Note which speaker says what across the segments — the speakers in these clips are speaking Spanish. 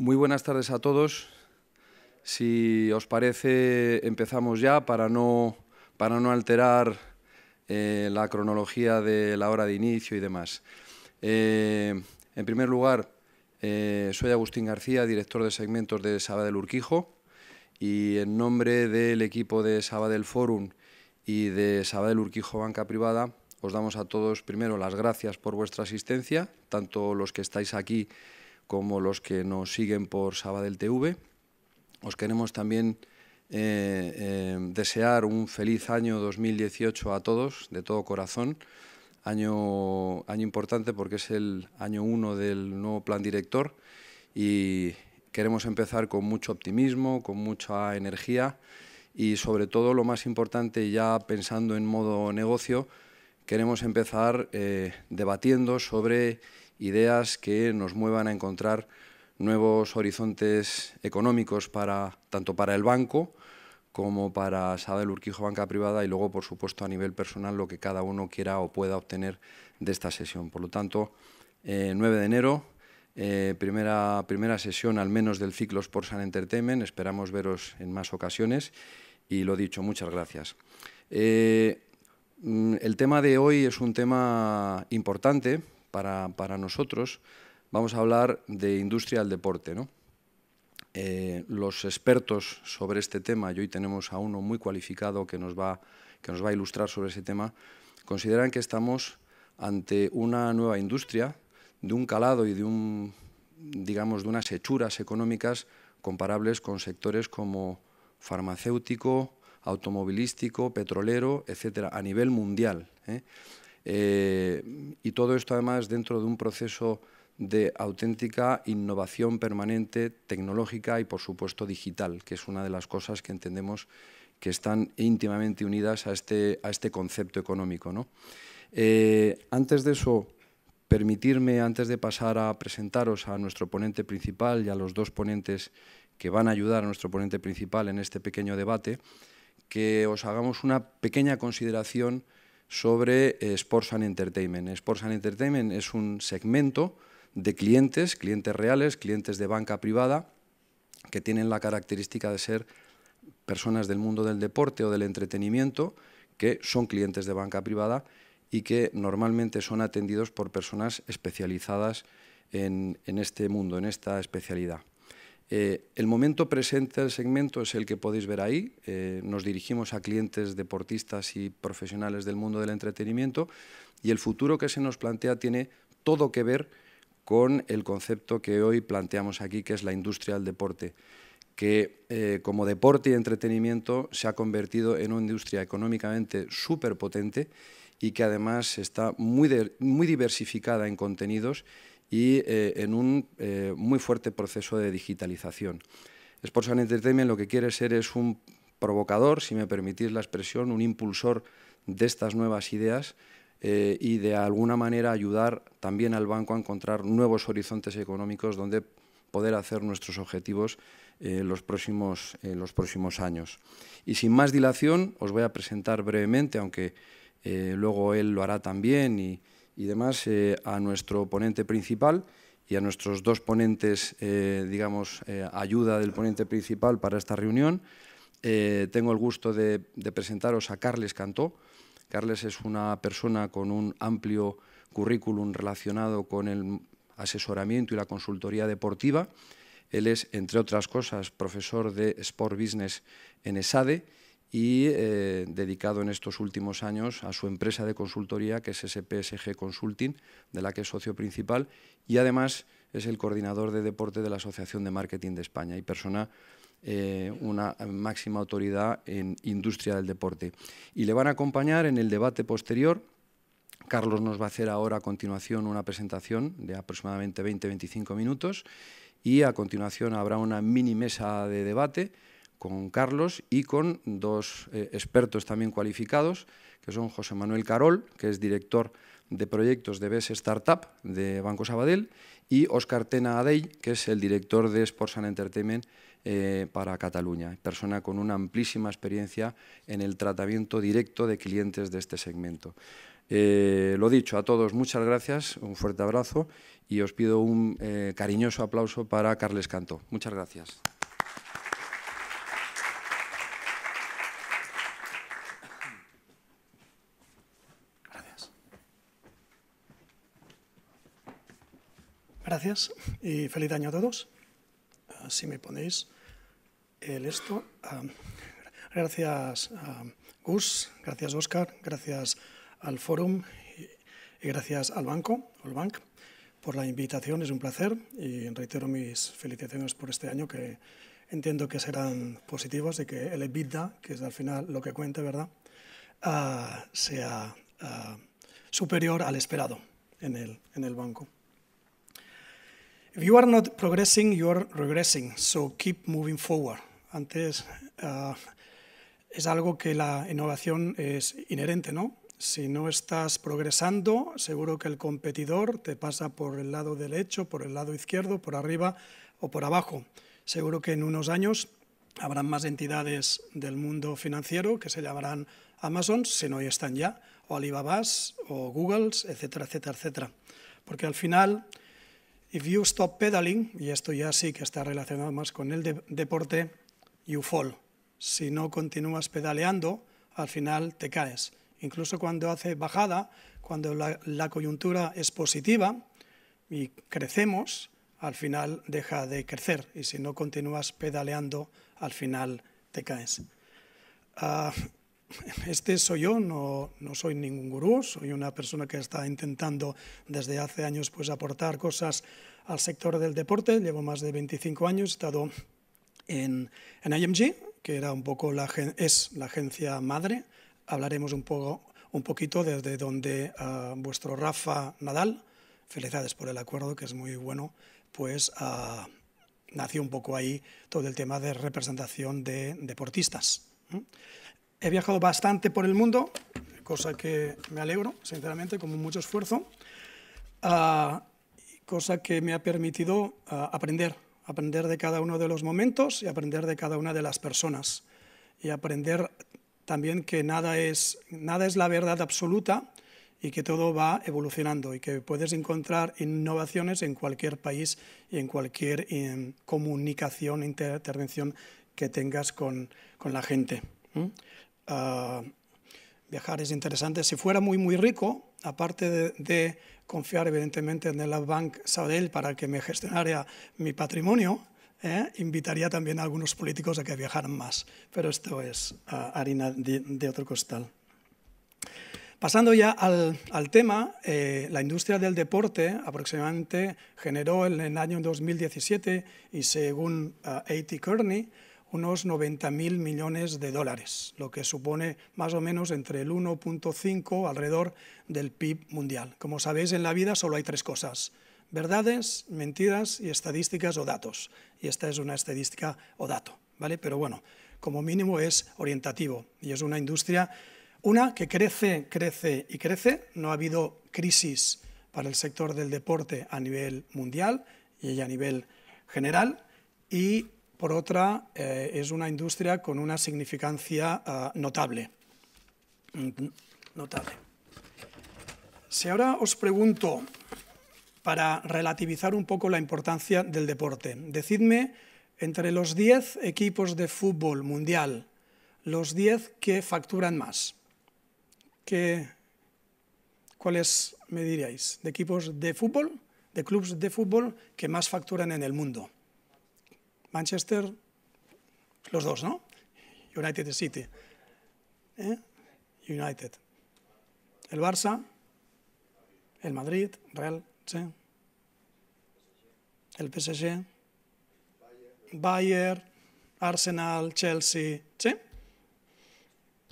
Speaker 1: Muy buenas tardes a todos. Si os parece, empezamos ya para no, para no alterar eh, la cronología de la hora de inicio y demás. Eh, en primer lugar, eh, soy Agustín García, director de segmentos de Sabadell Urquijo y en nombre del equipo de Sabadell Forum y de Sabadell Urquijo Banca Privada, os damos a todos primero las gracias por vuestra asistencia, tanto los que estáis aquí como los que nos siguen por Sabadell TV. Os queremos también eh, eh, desear un feliz año 2018 a todos, de todo corazón. Año, año importante porque es el año 1 del nuevo plan director y queremos empezar con mucho optimismo, con mucha energía y sobre todo lo más importante ya pensando en modo negocio, queremos empezar eh, debatiendo sobre ideas que nos muevan a encontrar nuevos horizontes económicos para, tanto para el banco como para Sabel Urquijo Banca Privada y luego, por supuesto, a nivel personal, lo que cada uno quiera o pueda obtener de esta sesión. Por lo tanto, 9 eh, de enero, eh, primera, primera sesión al menos del ciclo Sports san Entertainment. Esperamos veros en más ocasiones y lo dicho, muchas gracias. Eh, mm, el tema de hoy es un tema importante para, nosotros, vamos a hablar de industria del deporte. Eh, los expertos sobre este tema, y hoy tenemos a uno muy cualificado que nos, va, que nos va a ilustrar sobre ese tema, consideran que estamos ante una nueva industria de un calado y de un digamos de unas hechuras económicas comparables con sectores como farmacéutico, automovilístico, petrolero, etcétera, a nivel mundial. ¿eh? Eh, y todo esto además dentro de un proceso de auténtica innovación permanente, tecnológica y por supuesto digital, que es una de las cosas que entendemos que están íntimamente unidas a este, a este concepto económico. ¿no? Eh, antes de eso, permitirme, antes de pasar a presentaros a nuestro ponente principal y a los dos ponentes que van a ayudar a nuestro ponente principal en este pequeño debate, que os hagamos una pequeña consideración sobre eh, Sports and Entertainment. Sports and Entertainment es un segmento de clientes, clientes reales, clientes de banca privada, que tienen la característica de ser personas del mundo del deporte o del entretenimiento, que son clientes de banca privada y que normalmente son atendidos por personas especializadas en, en este mundo, en esta especialidad. Eh, el momento presente del segmento es el que podéis ver ahí. Eh, nos dirigimos a clientes deportistas y profesionales del mundo del entretenimiento y el futuro que se nos plantea tiene todo que ver con el concepto que hoy planteamos aquí, que es la industria del deporte, que eh, como deporte y entretenimiento se ha convertido en una industria económicamente súper potente y que además está muy diversificada en contenidos y eh, en un eh, muy fuerte proceso de digitalización. Sports and Entertainment lo que quiere ser es un provocador, si me permitís la expresión, un impulsor de estas nuevas ideas eh, y de alguna manera ayudar también al banco a encontrar nuevos horizontes económicos donde poder hacer nuestros objetivos los, próximos, los próximos años. Y sin más dilación, os voy a presentar brevemente, aunque luego él lo hará también y, y demás eh, a nuestro ponente principal y a nuestros dos ponentes, eh, digamos, eh, ayuda del ponente principal para esta reunión. tengo el gusto de, presentaros a Carles Cantó. Carles es una persona con un amplio currículum relacionado con el asesoramiento y la consultoría deportiva. Él es, entre otras cosas, profesor de Sport Business en ESADE y eh, dedicado en estos últimos años a su empresa de consultoría, que es SPSG Consulting, de la que es socio principal, y además es el coordinador de deporte de la Asociación de Marketing de España y persona eh, una máxima autoridad en industria del deporte. Y le van a acompañar en el debate posterior. Carlos nos va a hacer ahora a continuación una presentación de aproximadamente 20-25 minutos y a continuación habrá una mini mesa de debate con Carlos y con dos eh, expertos también cualificados, que son José Manuel Carol, que es director de proyectos de BES Startup de Banco Sabadell, y Oscar Tena Adey, que es el director de Sports and Entertainment eh, para Cataluña, persona con una amplísima experiencia en el tratamiento directo de clientes de este segmento. Eh, lo dicho, a todos muchas gracias, un fuerte abrazo y os pido un cariñoso aplauso para Carles Canto. Muchas gracias.
Speaker 2: Gracias y feliz año a todos. si me ponéis el esto. Ah, gracias a ah, Gus, gracias Oscar, gracias al Fórum y, gracias al Banco, al por la invitación. Es un placer y reitero mis felicitaciones por este año que entiendo que serán positivos y que el EBITDA, que es al final lo que cuente, ¿verdad?, ah, sea superior al esperado en el, en el banco. If you are not progressing, you are regressing, so keep moving forward. Antes ah, es algo que la innovación es inherente, ¿no? Si no estás progresando, seguro que el competidor te pasa por el lado derecho, por el lado izquierdo, por arriba o por abajo. Seguro que en unos años habrán más entidades del mundo financiero que se llamarán Amazon, si no están ya, o Alibaba o Google, etcétera, etcétera, etcétera. Porque al final If you stop pedaling, y esto ya sí que está relacionado más con el deporte, you fall. Si no continúas pedaleando, al final te caes. Incluso cuando hace bajada, cuando la, coyuntura es positiva y crecemos, al final deja de crecer. Y si no continúas pedaleando, al final te caes. Ah, este soy yo, no, no, soy ningún gurú, soy una persona que está intentando desde hace años pues, aportar cosas al sector del deporte. Llevo más de 25 años, he estado en, en IMG, que era un poco la, es la agencia madre. Hablaremos un, poco, un poquito desde donde ah, vuestro Rafa Nadal, felicidades por el acuerdo, que es muy bueno, pues ah, nació un poco ahí todo el tema de representación de deportistas. He viajado bastante por el mundo, cosa que me alegro, sinceramente, con mucho esfuerzo, ah, cosa que me ha permitido ah, aprender, aprender de cada uno de los momentos y aprender de cada una de las personas y aprender también que nada es, nada es la verdad absoluta y que todo va evolucionando y que puedes encontrar innovaciones en cualquier país y en cualquier en em, comunicación, intervención que tengas con, con la gente viajar es interesante. Si fuera muy, muy rico, aparte de, confiar evidentemente en la Bank saudí para que me gestionara mi patrimonio, ¿eh? invitaría también a algunos políticos a que viajaran más. Pero esto es ah, harina de, otro costal. Pasando ya al, tema, eh, la industria del deporte aproximadamente generó en el año 2017, y según A.T. Ah, Kearney, unos 90.000 millones de dólares, lo que supone más o menos entre el 1.5 alrededor del PIB mundial. Como sabéis, en la vida solo hay tres cosas, verdades, mentiras y estadísticas o datos. Y esta es una estadística o dato, ¿vale? Pero bueno, como mínimo es orientativo y es una industria, una que crece, crece y crece. No ha habido crisis para el sector del deporte a nivel mundial y a nivel general y por otra, eh, es una industria con una significancia eh, notable. Mm-hmm. notable. Si ahora os pregunto, para relativizar un poco la importancia del deporte, decidme entre los 10 equipos de fútbol mundial, los 10 que facturan más. ¿Cuáles me diríais? ¿De equipos de fútbol? ¿De clubes de fútbol que más facturan en el mundo? Manchester, los dos, ¿no? United City. ¿eh? United. El Barça, el Madrid, Real, sí. El PSG, Bayern, Arsenal, Chelsea, sí.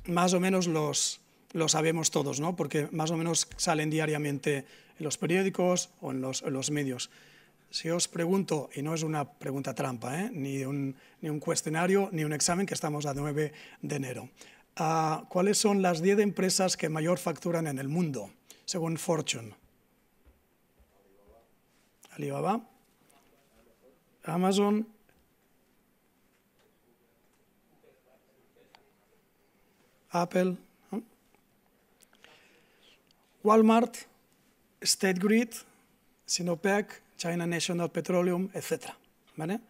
Speaker 2: Más o menos los, sabemos todos, ¿no? Porque más o menos salen diariamente en los periódicos o en los medios. Si os pregunto, y no es una pregunta trampa, ¿eh? ni, un, ni, un, cuestionario, ni un examen, que estamos a 9 de enero, ah, ¿cuáles son las 10 empresas que mayor facturan en el mundo, según Fortune? Alibaba, Amazon, Apple, Walmart, State Grid, Sinopec, China National Petroleum, etc. ¿Vale?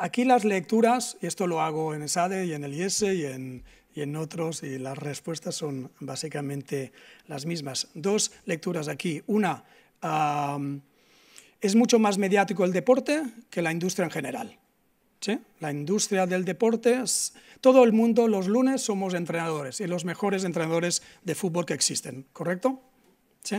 Speaker 2: Aquí las lecturas, y esto lo hago en SADE y en el IS e e y en, otros, y las respuestas son básicamente las mismas. Dos lecturas aquí. Una, es mucho más mediático el deporte que la industria en general. ¿Sí? La industria del deporte, todo el mundo los lunes somos entrenadores y los mejores entrenadores de fútbol que existen, ¿correcto? ¿Sí?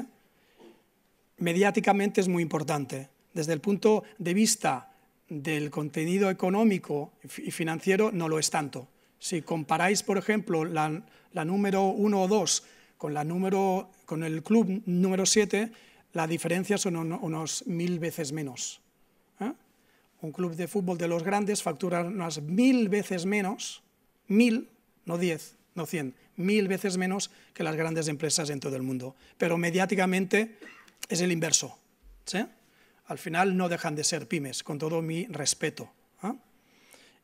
Speaker 2: mediáticamente es muy importante. Desde el punto de vista del contenido económico y financiero no lo es tanto. Si comparáis, por ejemplo, la, número 1 o 2 con, con el club número 7, la diferencia son unos mil veces menos. ¿eh? Un club de fútbol de los grandes factura unas mil veces menos, mil, no diez, no cien, mil veces menos que las grandes empresas en todo el mundo. Pero mediáticamente es el inverso. Al final no dejan de ser pymes, con todo mi respeto ¿ah?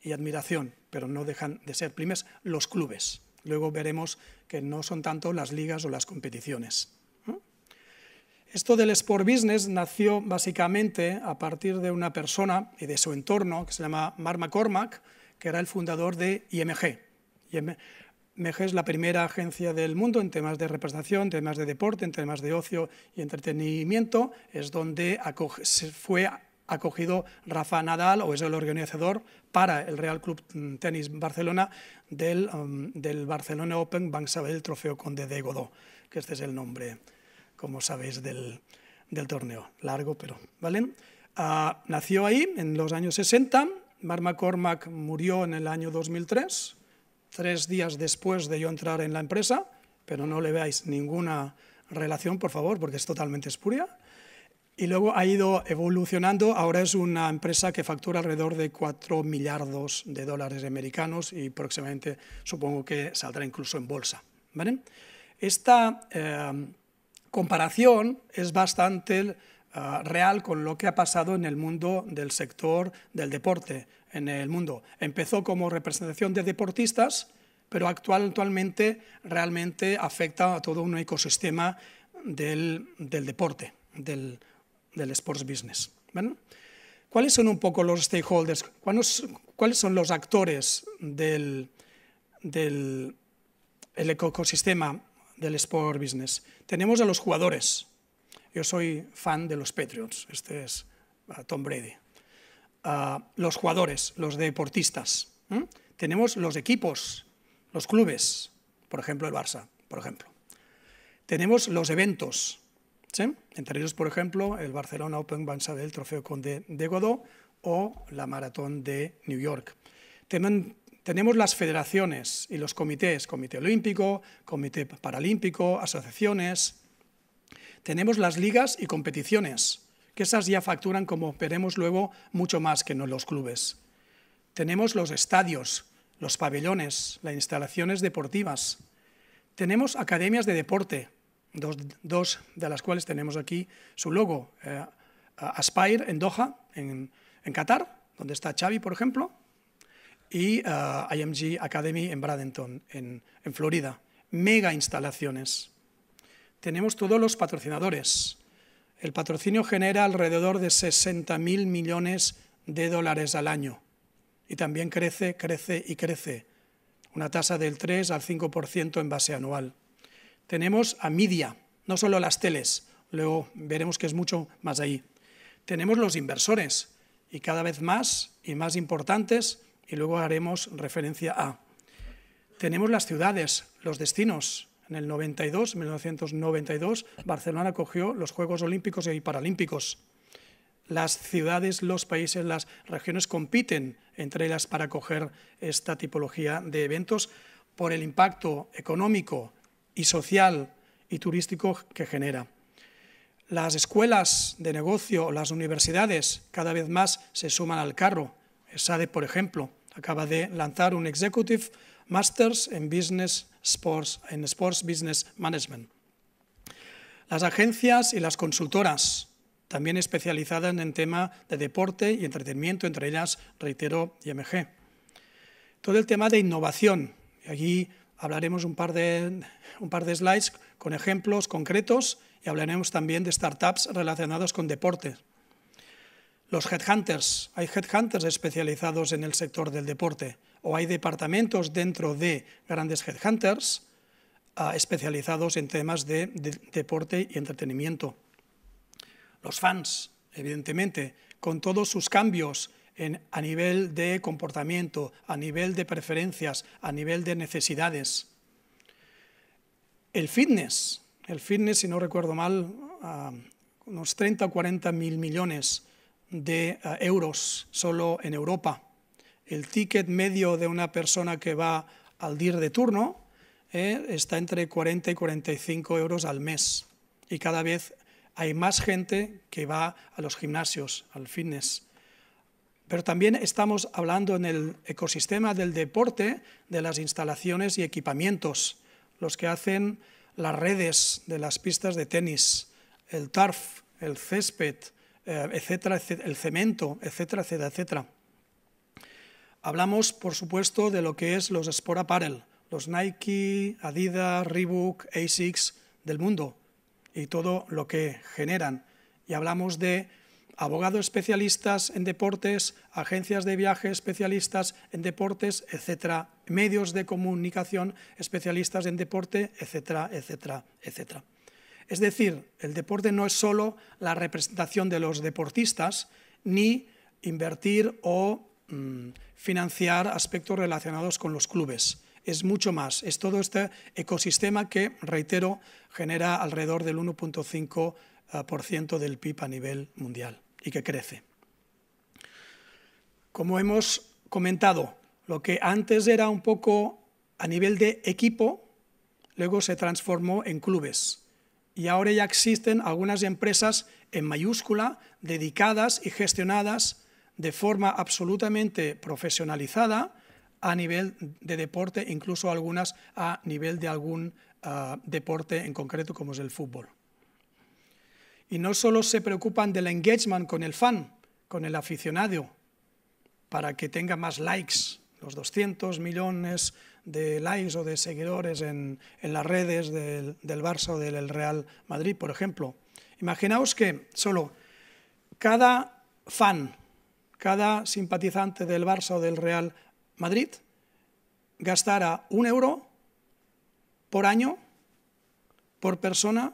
Speaker 2: y admiración, pero no dejan de ser pymes los clubes. Luego veremos que no son tanto las ligas o las competiciones. ¿eh? Esto del sport business nació básicamente a partir de una persona y de su entorno que se llama Mark McCormack, que era el fundador de IMG. MEGES es la primera agencia del mundo en temas de representación, temas de deporte, en temas de ocio y entretenimiento. Es donde fue acogido Rafa Nadal, o es el organizador para el Real Club Tenis Barcelona del, um, del Barcelona Open el Trofeo Conde de Godó, que este es el nombre, como sabéis, del, del torneo. Largo, pero ¿vale? Ah, nació ahí en los años 60. Mark McCormack murió en el año 2003 tres días después de yo entrar en la empresa, pero no le veáis ninguna relación, por favor, porque es totalmente espuria. Y luego ha ido evolucionando, ahora es una empresa que factura alrededor de 4 millardos de dólares americanos y próximamente supongo que saldrá incluso en bolsa. ¿vale? Esta eh, comparación es bastante Ah, real con lo que ha pasado en el mundo del sector del deporte, en el mundo. Empezó como representación de deportistas, pero actualmente realmente afecta a todo un ecosistema del, del deporte, del, del, sports business. ¿Cuáles son un poco los stakeholders? ¿Cuáles, son los actores del, del el ecosistema del sports business? Tenemos a los jugadores, yo soy fan de los Patriots, este es ah, Tom Brady. Ah, los jugadores, los deportistas. Tenemos los equipos, los clubes, por ejemplo el Barça, por ejemplo. Tenemos los eventos, ¿sí? entre ellos, por ejemplo, el Barcelona Open Banca del Trofeo Conde de Godó o la Maratón de New York. tenemos las federaciones y los comités, Comité Olímpico, Comité Paralímpico, asociaciones, tenemos las ligas y competiciones, que esas ya facturan, como veremos luego, mucho más que en los clubes. Tenemos los estadios, los pabellones, las instalaciones deportivas. Tenemos academias de deporte, dos, de las cuales tenemos aquí su logo. Eh, Aspire en Doha, en, Qatar, donde está Xavi, por ejemplo, y eh, IMG Academy en Bradenton, en, en Florida. Mega instalaciones tenemos todos los patrocinadores. El patrocinio genera alrededor de 60.000 millones de dólares al año y también crece, crece y crece, una tasa del 3 al 5% en base anual. Tenemos a media, no solo las teles, luego veremos que es mucho más ahí. Tenemos los inversores y cada vez más y más importantes y luego haremos referencia a. Tenemos las ciudades, los destinos, en el 92, 1992, Barcelona acogió los Juegos Olímpicos y Paralímpicos. Las ciudades, los países, las regiones compiten entre ellas para acoger esta tipología de eventos por el impacto económico y social y turístico que genera. Las escuelas de negocio, las universidades, cada vez más se suman al carro. SADE, por ejemplo, acaba de lanzar un Executive Masters en Business Sports, en Sports Business Management. Las agencias y las consultoras, también especializadas en el tema de deporte y entretenimiento, entre ellas, reitero, IMG. Todo el tema de innovación, y aquí hablaremos un par de, slides con ejemplos concretos y hablaremos también de startups relacionadas con deporte. Los headhunters, hay headhunters especializados en el sector del deporte, o hay departamentos dentro de grandes headhunters ah, especializados en temas de, deporte y entretenimiento. Los fans, evidentemente, con todos sus cambios en, a nivel de comportamiento, a nivel de preferencias, a nivel de necesidades. El fitness, el fitness, si no recuerdo mal, ah, unos 30 o 40 mil millones de ah, euros solo en Europa el ticket medio de una persona que va al DIR de turno eh, está entre 40 y 45 euros al mes. Y cada vez hay más gente que va a los gimnasios, al fitness. Pero también estamos hablando en el ecosistema del deporte, de las instalaciones y equipamientos, los que hacen las redes de las pistas de tenis, el turf, el césped, eh, etcétera, el cemento, etcétera, etcétera, etcétera. Hablamos, por supuesto, de lo que es los Sport Apparel, los Nike, Adidas, Reebok, ASICS del mundo y todo lo que generan. Y hablamos de abogados especialistas en deportes, agencias de viaje especialistas en deportes, etcétera, medios de comunicación especialistas en deporte, etcétera, etcétera, etcétera. Es decir, el deporte no es solo la representación de los deportistas, ni invertir o mm, financiar aspectos relacionados con los clubes. Es mucho más, es todo este ecosistema que, reitero, genera alrededor del 1.5% del PIB a nivel mundial y que crece. Como hemos comentado, lo que antes era un poco a nivel de equipo, luego se transformó en clubes. Y ahora ya existen algunas empresas en mayúscula dedicadas y gestionadas de forma absolutamente profesionalizada a nivel de deporte, incluso algunas a nivel de algún ah, deporte en concreto como es el fútbol. Y no solo se preocupan del engagement con el fan, con el aficionado, para que tenga más likes, los 200 millones de likes o de seguidores en, las redes del, del Barça o del Real Madrid, por ejemplo. Imaginaos que solo cada fan cada simpatizante del Barça o del Real Madrid gastara un euro por año, por persona,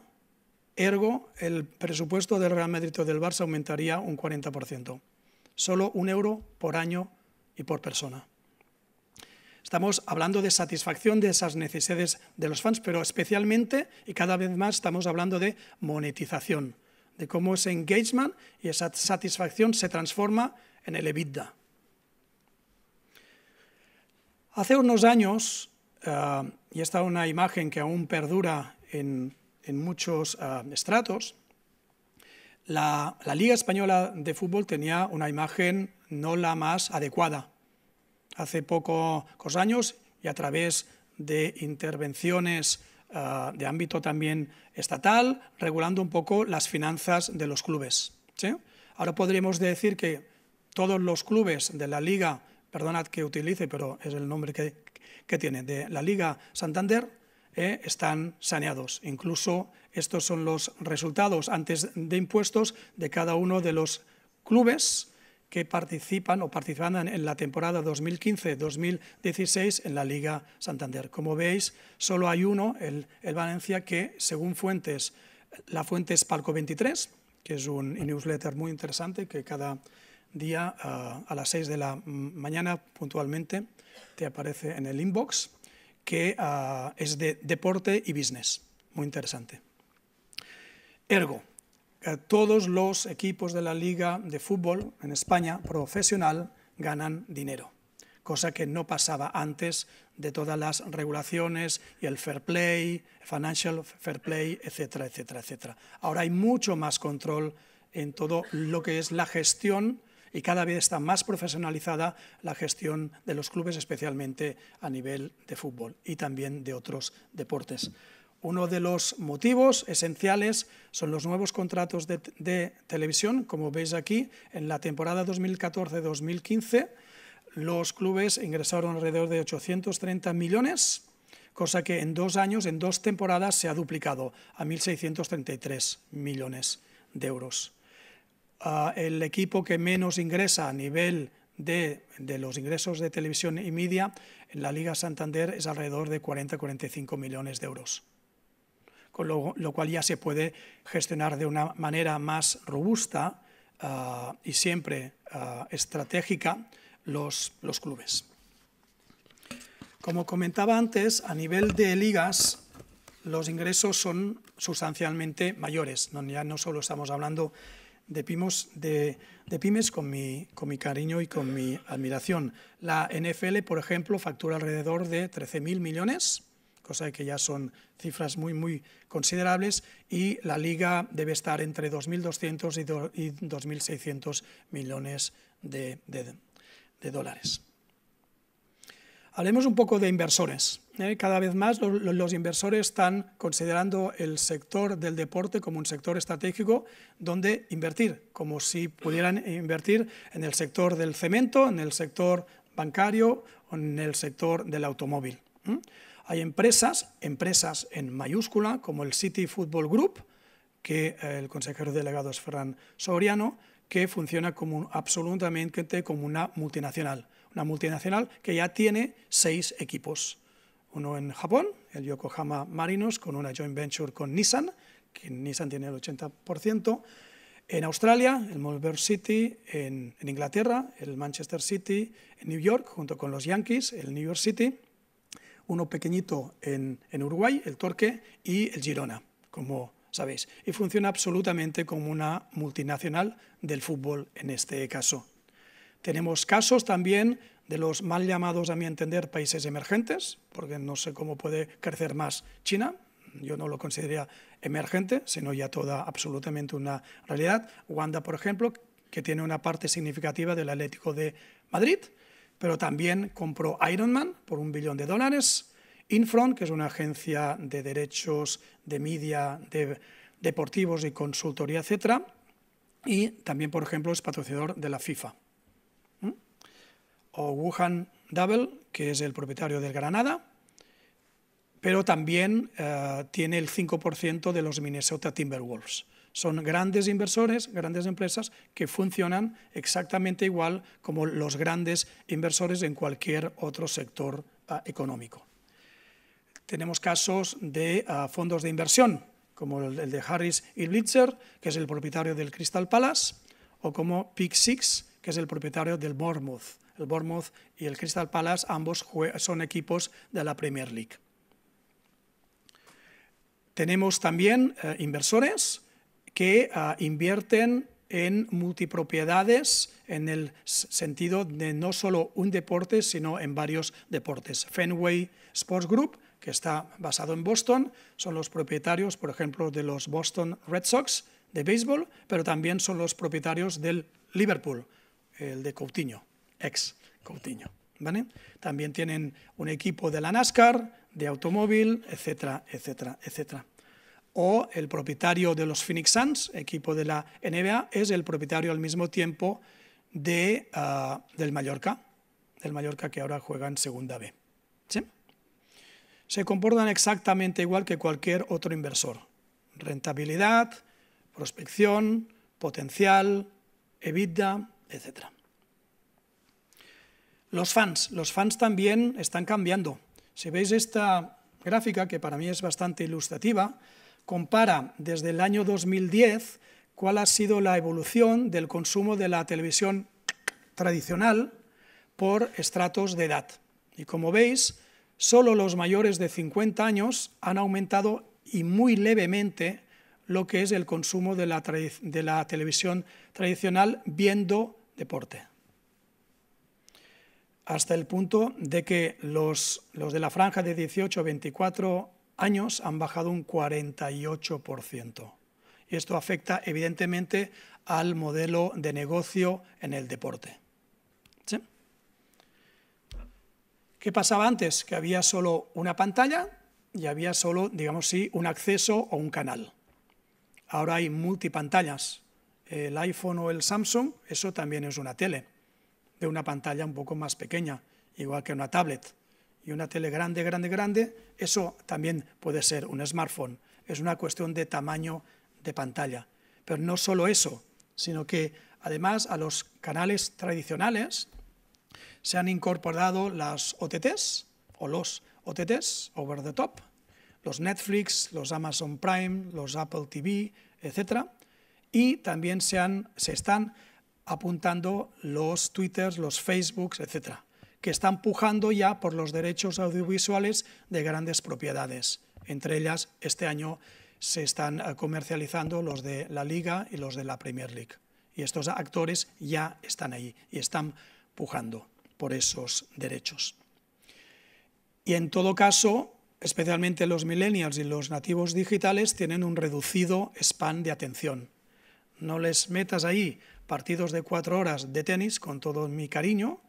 Speaker 2: ergo el presupuesto del Real Madrid o del Barça aumentaría un 40%. Solo un euro por año y por persona. Estamos hablando de satisfacción de esas necesidades de los fans, pero especialmente y cada vez más estamos hablando de monetización, de cómo ese engagement y esa satisfacción se transforma en el EBITDA. Hace unos años, eh, y esta es una imagen que aún perdura en, muchos eh, estratos, la, Liga Española de Fútbol tenía una imagen no la más adecuada. Hace pocos años y a través de intervenciones eh, de ámbito también estatal, regulando un poco las finanzas de los clubes. Ahora podríamos decir que todos los clubes de la Liga, perdonad que utilice, pero es el nombre que, que tiene, de la Liga Santander, eh, están saneados. Incluso estos son los resultados antes de impuestos de cada uno de los clubes que participan o participan en la temporada 2015-2016 en la Liga Santander. Como veis, solo hay uno, el, el Valencia, que según fuentes, la fuente es Palco 23, que es un newsletter muy interesante que cada día ah, a las 6 de la mañana puntualmente, te aparece en el inbox, que ah, es de deporte y business. Muy interesante. Ergo, eh, todos los equipos de la liga de fútbol en España profesional ganan dinero, cosa que no pasaba antes de todas las regulaciones y el fair play, financial fair play, etcétera, etcétera, etcétera. Ahora hay mucho más control en todo lo que es la gestión y cada vez está más profesionalizada la gestión de los clubes, especialmente a nivel de fútbol y también de otros deportes. Uno de los motivos esenciales son los nuevos contratos de, televisión, como veis aquí, en la temporada 2014-2015 los clubes ingresaron alrededor de 830 millones, cosa que en dos años, en dos temporadas, se ha duplicado a 1.633 millones de euros el equipo que menos ingresa a nivel de, de, los ingresos de televisión y media en la Liga Santander es alrededor de 40-45 millones de euros, con lo, cual ya se puede gestionar de una manera más robusta ah, y siempre ah, estratégica los, los clubes. Como comentaba antes, a nivel de ligas, los ingresos son sustancialmente mayores. No, ya no solo estamos hablando de, de, pymes con mi, con mi cariño y con mi admiración. La NFL, por ejemplo, factura alrededor de 13.000 millones, cosa que ya son cifras muy, muy considerables, y la liga debe estar entre 2.200 y 2.600 millones de, de dólares. Hablemos un poco de inversores. ¿eh? Cada vez más los, inversores están considerando el sector del deporte como un sector estratégico donde invertir, como si pudieran invertir en el sector del cemento, en el sector bancario o en el sector del automóvil. Hay empresas, empresas en mayúscula, como el City Football Group, que eh, el consejero delegado es Fran Soriano, que funciona como absolutamente como una multinacional una multinacional que ya tiene seis equipos. Uno en Japón, el Yokohama Marinos, con una joint venture con Nissan, que Nissan tiene el 80%. En Australia, el Melbourne City, en, Inglaterra, el Manchester City, en New York, junto con los Yankees, el New York City, uno pequeñito en Uruguay, el Torque, y el Girona, como sabéis. Y funciona absolutamente como una multinacional del fútbol en este caso. Tenemos casos también de los mal llamados, a mi entender, países emergentes, porque no sé cómo puede crecer más China, yo no lo consideraría emergente, sino ya toda absolutamente una realidad. Wanda, por ejemplo, que tiene una parte significativa del Atlético de Madrid, pero también compró Ironman por un billón de dólares, Infront, que es una agencia de derechos de media, de deportivos y consultoría, etcétera, y también, por ejemplo, es patrocinador de la FIFA o Wuhan Double, que es el propietario del Granada, pero también eh, tiene el 5% de los Minnesota Timberwolves. Son grandes inversores, grandes empresas que funcionan exactamente igual como los grandes inversores en cualquier otro sector ah, económico. Tenemos casos de ah, fondos de inversión, como el, de Harris y Blitzer, que es el propietario del Crystal Palace, o como Pick Six, que es el propietario del Bournemouth el Bournemouth y el Crystal Palace, ambos son equipos de la Premier League. Tenemos también eh, inversores que eh, invierten en multipropiedades en el sentido de no solo un deporte, sino en varios deportes. Fenway Sports Group, que está basado en Boston, son los propietarios, por ejemplo, de los Boston Red Sox de béisbol, pero también son los propietarios del Liverpool, el de Coutinho ex Coutinho. ¿vale? También tienen un equipo de la NASCAR, de automóvil, etcétera, etcétera, etcétera. O el propietario de los Phoenix Suns, equipo de la NBA, es el propietario al mismo tiempo de, ah, del Mallorca, del Mallorca que ahora juega en Segunda B. Se comportan exactamente igual que cualquier otro inversor. Rentabilidad, prospección, potencial, EBITDA, etcétera. Los fans, los fans también están cambiando. Si veis esta gráfica, que para mí es bastante ilustrativa, compara desde el año 2010 cuál ha sido la evolución del consumo de la televisión tradicional por estratos de edad. Y como veis, solo los mayores de 50 años han aumentado y muy levemente lo que es el consumo de de la televisión tradicional viendo deporte hasta el punto de que los, de la franja de 18 a 24 años han bajado un 48%. Y esto afecta evidentemente al modelo de negocio en el deporte. ¿Qué pasaba antes? Que había solo una pantalla y había solo, digamos sí, un acceso o un canal. Ahora hay multipantallas. El iPhone o el Samsung, eso también es una tele de una pantalla un poco más pequeña, igual que una tablet. Y una tele grande, grande, grande, eso también puede ser un smartphone. Es una cuestión de tamaño de pantalla. Pero no solo eso, sino que además a los canales tradicionales se han incorporado las OTTs o los OTTs, over the top, los Netflix, los Amazon Prime, los Apple TV, etc. Y también se, han, se están apuntando los Twitters, los Facebooks, etcétera, que están pujando ya por los derechos audiovisuales de grandes propiedades. Entre ellas, este año se están eh, comercializando los de la Liga y los de la Premier League. Y estos actores ya están ahí y están pujando por esos derechos. Y en todo caso, especialmente los millennials y los nativos digitales tienen un reducido span de atención. No les metas ahí partidos de cuatro horas de tenis con todo mi cariño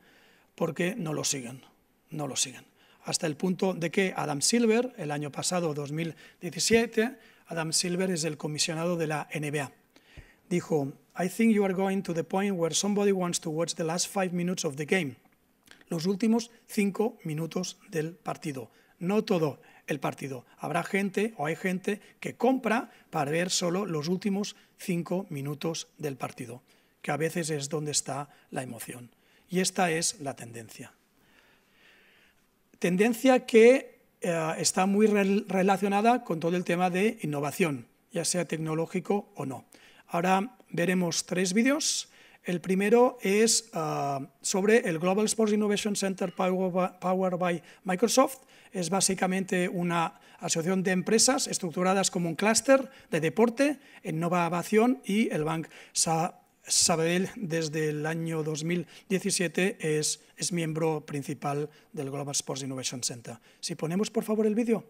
Speaker 2: porque no lo siguen, no lo siguen. Hasta el punto de que Adam Silver, el año pasado, 2017, Adam Silver es el comisionado de la NBA. Dijo, I think you are going to the point where somebody wants to watch the last five minutes of the game. Los últimos cinco minutos del partido. No todo el partido. Habrá gente o hay gente que compra para ver solo los últimos cinco minutos del partido que a veces es donde está la emoción. Y esta es la tendencia. Tendencia que eh, está muy relacionada con todo el tema de innovación, ya sea tecnológico o no. Ahora veremos tres vídeos. El primero es eh, sobre el Global Sports Innovation Center Powered by Microsoft. Es básicamente una asociación de empresas estructuradas como un clúster de deporte, innovación y el Bank Sa Sabadell desde el año 2017 es, es miembro principal del Global Sports Innovation Center. Si ponemos por favor el vídeo.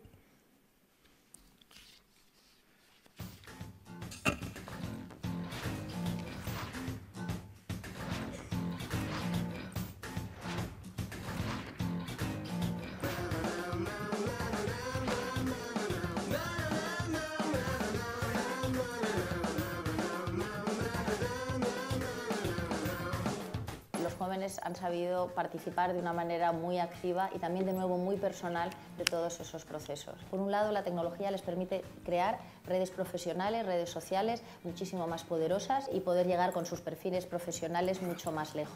Speaker 3: han sabido participar de una manera muy activa y también de nuevo muy personal de todos esos procesos. Por un lado, la tecnología les permite crear redes profesionales, redes sociales muchísimo más poderosas y poder llegar con sus perfiles profesionales mucho más lejos.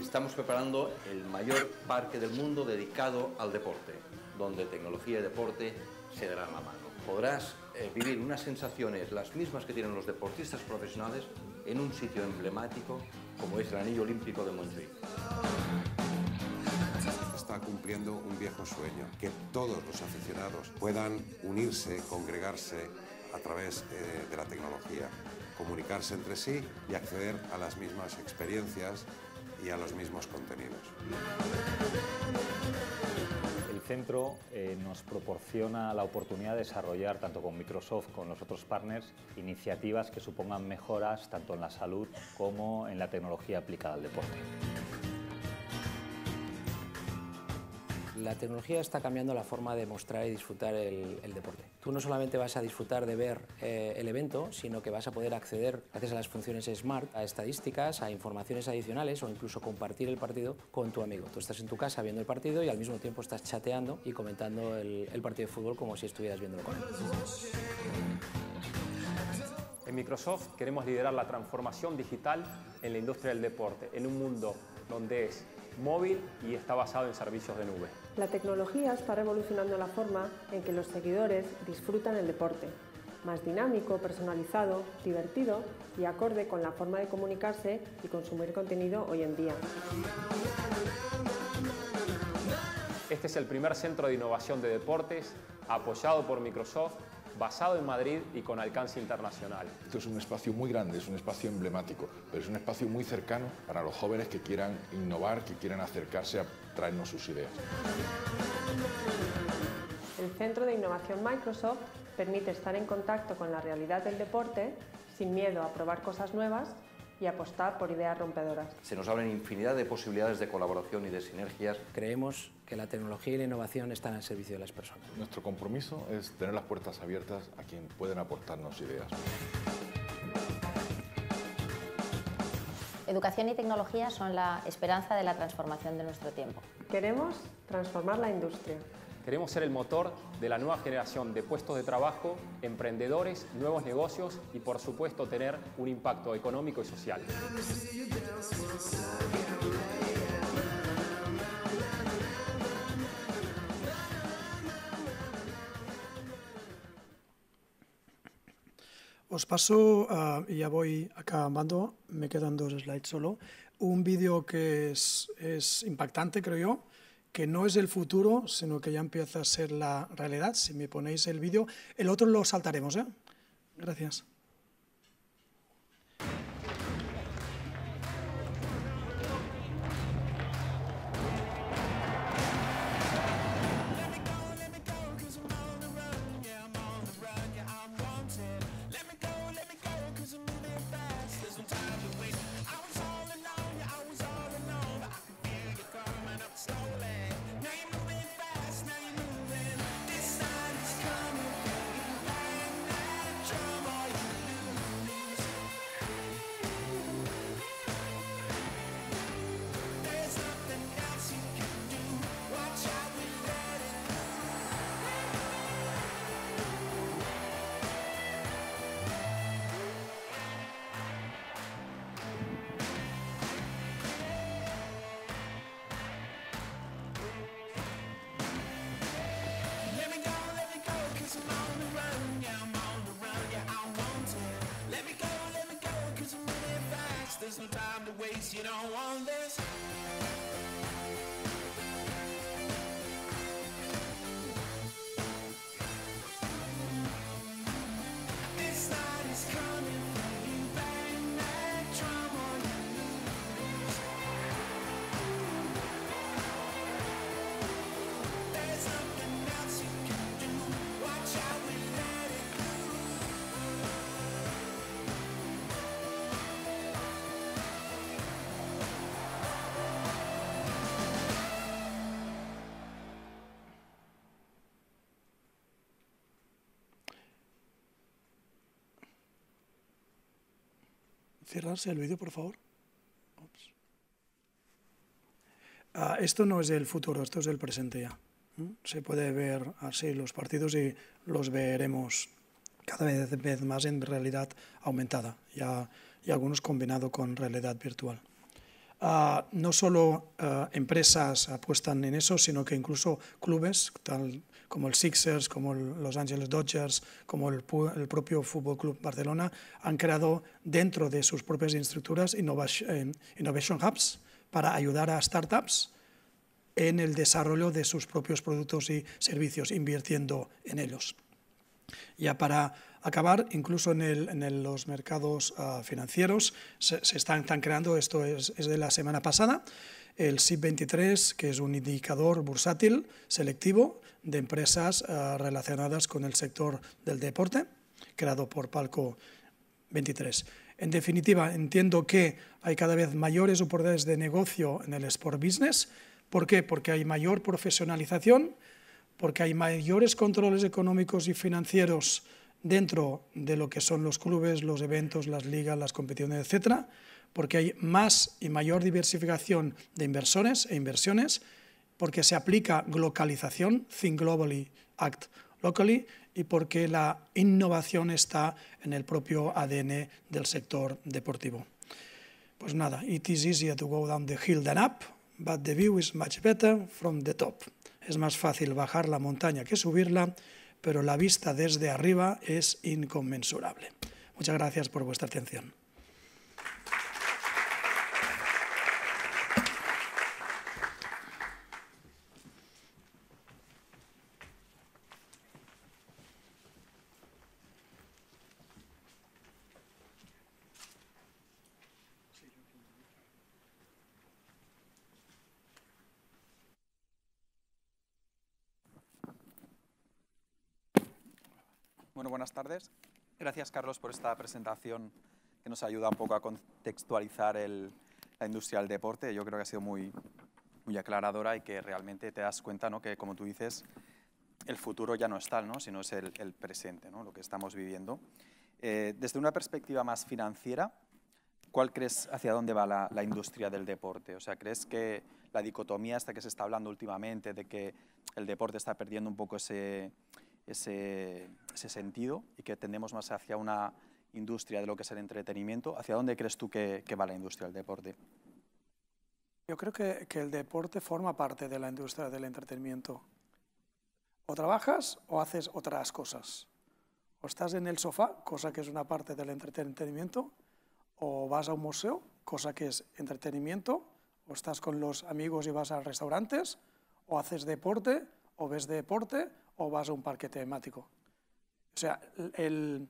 Speaker 1: Estamos preparando el mayor parque del mundo dedicado al deporte, donde tecnología y deporte se darán la mano. Podrás eh, vivir unas sensaciones, las mismas que tienen los deportistas profesionales, en un sitio emblemático como es el Anillo Olímpico de Montreal, Está cumpliendo un viejo sueño, que todos los aficionados puedan unirse, congregarse a través eh, de la tecnología, comunicarse entre sí y acceder a las mismas experiencias y a los mismos contenidos
Speaker 4: centro eh, nos proporciona la oportunidad de desarrollar, tanto con Microsoft como con los otros partners, iniciativas que supongan mejoras tanto en la salud como en la tecnología aplicada al deporte.
Speaker 1: La tecnología está cambiando la forma de mostrar y disfrutar el, deporte. Tú no solamente vas a disfrutar de ver eh, el evento, sino que vas a poder acceder, gracias a las funciones Smart, a estadísticas, a informaciones adicionales o incluso compartir el partido con tu amigo. Tú estás en tu casa viendo el partido y al mismo tiempo estás chateando y comentando el, el partido de fútbol como si estuvieras viéndolo con él.
Speaker 4: En Microsoft queremos liderar la transformación digital en la industria del deporte, en un mundo donde es móvil y está basado en servicios de nube.
Speaker 1: La tecnología está revolucionando la forma en que los seguidores disfrutan el deporte, más dinámico, personalizado, divertido y acorde con la forma de comunicarse y consumir contenido hoy en día.
Speaker 4: Este es el primer centro de innovación de deportes apoyado por Microsoft, basado en Madrid y con alcance internacional.
Speaker 1: Esto es un espacio muy grande, es un espacio emblemático, pero es un espacio muy cercano para los jóvenes que
Speaker 2: quieran innovar, que quieran acercarse a traernos sus ideas.
Speaker 1: El Centro de Innovación Microsoft permite estar en contacto con la realidad del deporte sin miedo a probar cosas nuevas y apostar por ideas rompedoras. Se nos abren infinidad de posibilidades de colaboración y de sinergias. Creemos que la tecnología y la innovación están al servicio de las personas. Nuestro compromiso es tener las puertas abiertas a quien pueden aportarnos ideas.
Speaker 3: Educación y tecnología son la
Speaker 4: esperanza de la transformación de nuestro tiempo. Queremos transformar la industria. Queremos ser el motor de la nueva generación de puestos de trabajo, emprendedores, nuevos negocios y por supuesto tener un impacto económico y social.
Speaker 2: Os paso, ah, y ya voy acabando, me quedan dos slides solo, un vídeo que es, es, impactante, creo yo, que no es el futuro, sino que ya empieza a ser la realidad. Si me ponéis el vídeo, el otro lo saltaremos. ¿eh? Gracias. on this. ¿Cierrarse el vídeo, por favor. Ah, esto no es el futuro, esto es el presente ya. ¿Mm? Se puede ver así los partidos y los veremos cada vez más en realidad aumentada y algunos combinado con realidad virtual. Ah, no solo ah, empresas apuestan en eso, sino que incluso clubes, tal como el Sixers, como Los Angeles Dodgers, como el, propio Fútbol Club Barcelona, han creado dentro de sus propias estructuras innovation, innovation hubs para ayudar a startups en el desarrollo de sus propios productos y servicios, invirtiendo en ellos. Ya para acabar incluso en, los mercados ah, financieros. Se, están, creando, esto es, de la semana pasada, el SIP23, que es un indicador bursátil selectivo de empresas ah, relacionadas con el sector del deporte, creado por Palco 23. En definitiva, entiendo que hay cada vez mayores oportunidades de negocio en el sport business. ¿Por qué? Porque hay mayor profesionalización, porque hay mayores controles económicos y financieros dentro de lo que son los clubes, los eventos, las ligas, las competiciones, etcétera, porque hay más y mayor diversificación de inversores e inversiones, porque se aplica localización, think globally, act locally, y porque la innovación está en el propio ADN del sector deportivo. Pues nada, it is easier to go down the hill than up, but the view is much better from the top. Es más fácil bajar la montaña que subirla, pero la vista desde arriba es inconmensurable. Muchas gracias por vuestra atención.
Speaker 3: buenas tardes. Gracias, Carlos, por esta presentación que nos ayuda un poco a contextualizar el, la industria del deporte. Yo creo que ha sido muy, muy aclaradora y que realmente te das cuenta ¿no? que, como tú dices, el futuro ya no es tal, ¿no? sino es el, presente, ¿no? lo que estamos viviendo. Eh, desde una perspectiva más financiera, ¿cuál crees hacia dónde va la, industria del deporte? O sea, ¿crees que la dicotomía esta que se está hablando últimamente de que el deporte está perdiendo un poco ese, ese, sentido y que tendemos más hacia una industria de lo que es el entretenimiento. ¿Hacia dónde crees tú que, va la industria del deporte?
Speaker 2: Yo creo que, el deporte forma parte de la industria del entretenimiento. O trabajas o haces otras cosas. O estás en el sofá, cosa que es una parte del entretenimiento, o vas a un museo, cosa que es entretenimiento, o estás con los amigos y vas a restaurantes, o haces deporte, o ves deporte, o vas a un parque temático. O sea, el,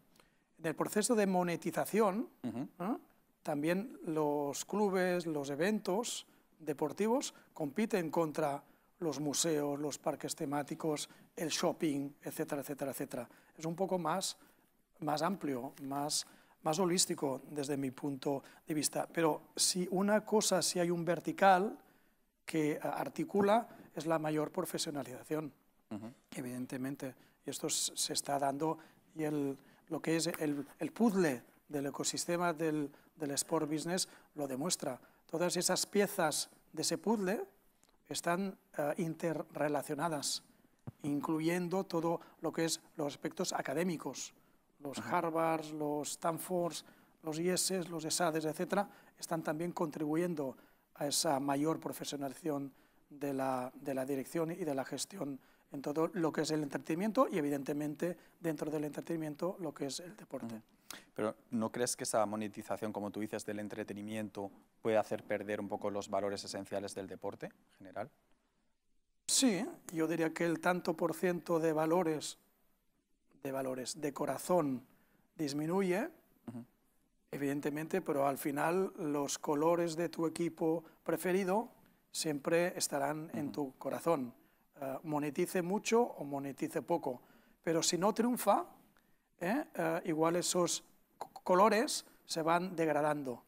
Speaker 2: en el proceso de monetización, también los clubes, los eventos deportivos compiten contra los museos, los parques temáticos, el shopping, etcétera, etcétera, etcétera. Es un poco más, más amplio, más, más holístico desde mi punto de vista. Pero si una cosa, si hay un vertical que articula, es la mayor profesionalización y Evidentemente, esto se está dando y el, lo que es el, el puzzle del ecosistema del, del, Sport Business lo demuestra. Todas esas piezas de ese puzzle están eh, interrelacionadas, incluyendo todo lo que es los aspectos académicos. Los Harvards, los Stanfords, los IES, los ESADES, etcétera, están también contribuyendo a esa mayor profesionalización de la, de la dirección y de la gestión en todo lo que es el entretenimiento y evidentemente dentro del entretenimiento lo que es el deporte.
Speaker 3: Pero ¿no crees que esa monetización, como tú dices, del entretenimiento puede hacer perder un poco los valores esenciales del deporte en general?
Speaker 2: Sí, yo diría que el tanto por ciento de valores, de valores, de corazón disminuye, evidentemente, pero al final los colores de tu equipo preferido siempre estarán en tu corazón. Eh, monetice mucho o monetice poco. Pero si no triunfa, eh, eh, igual esos colores se van degradando.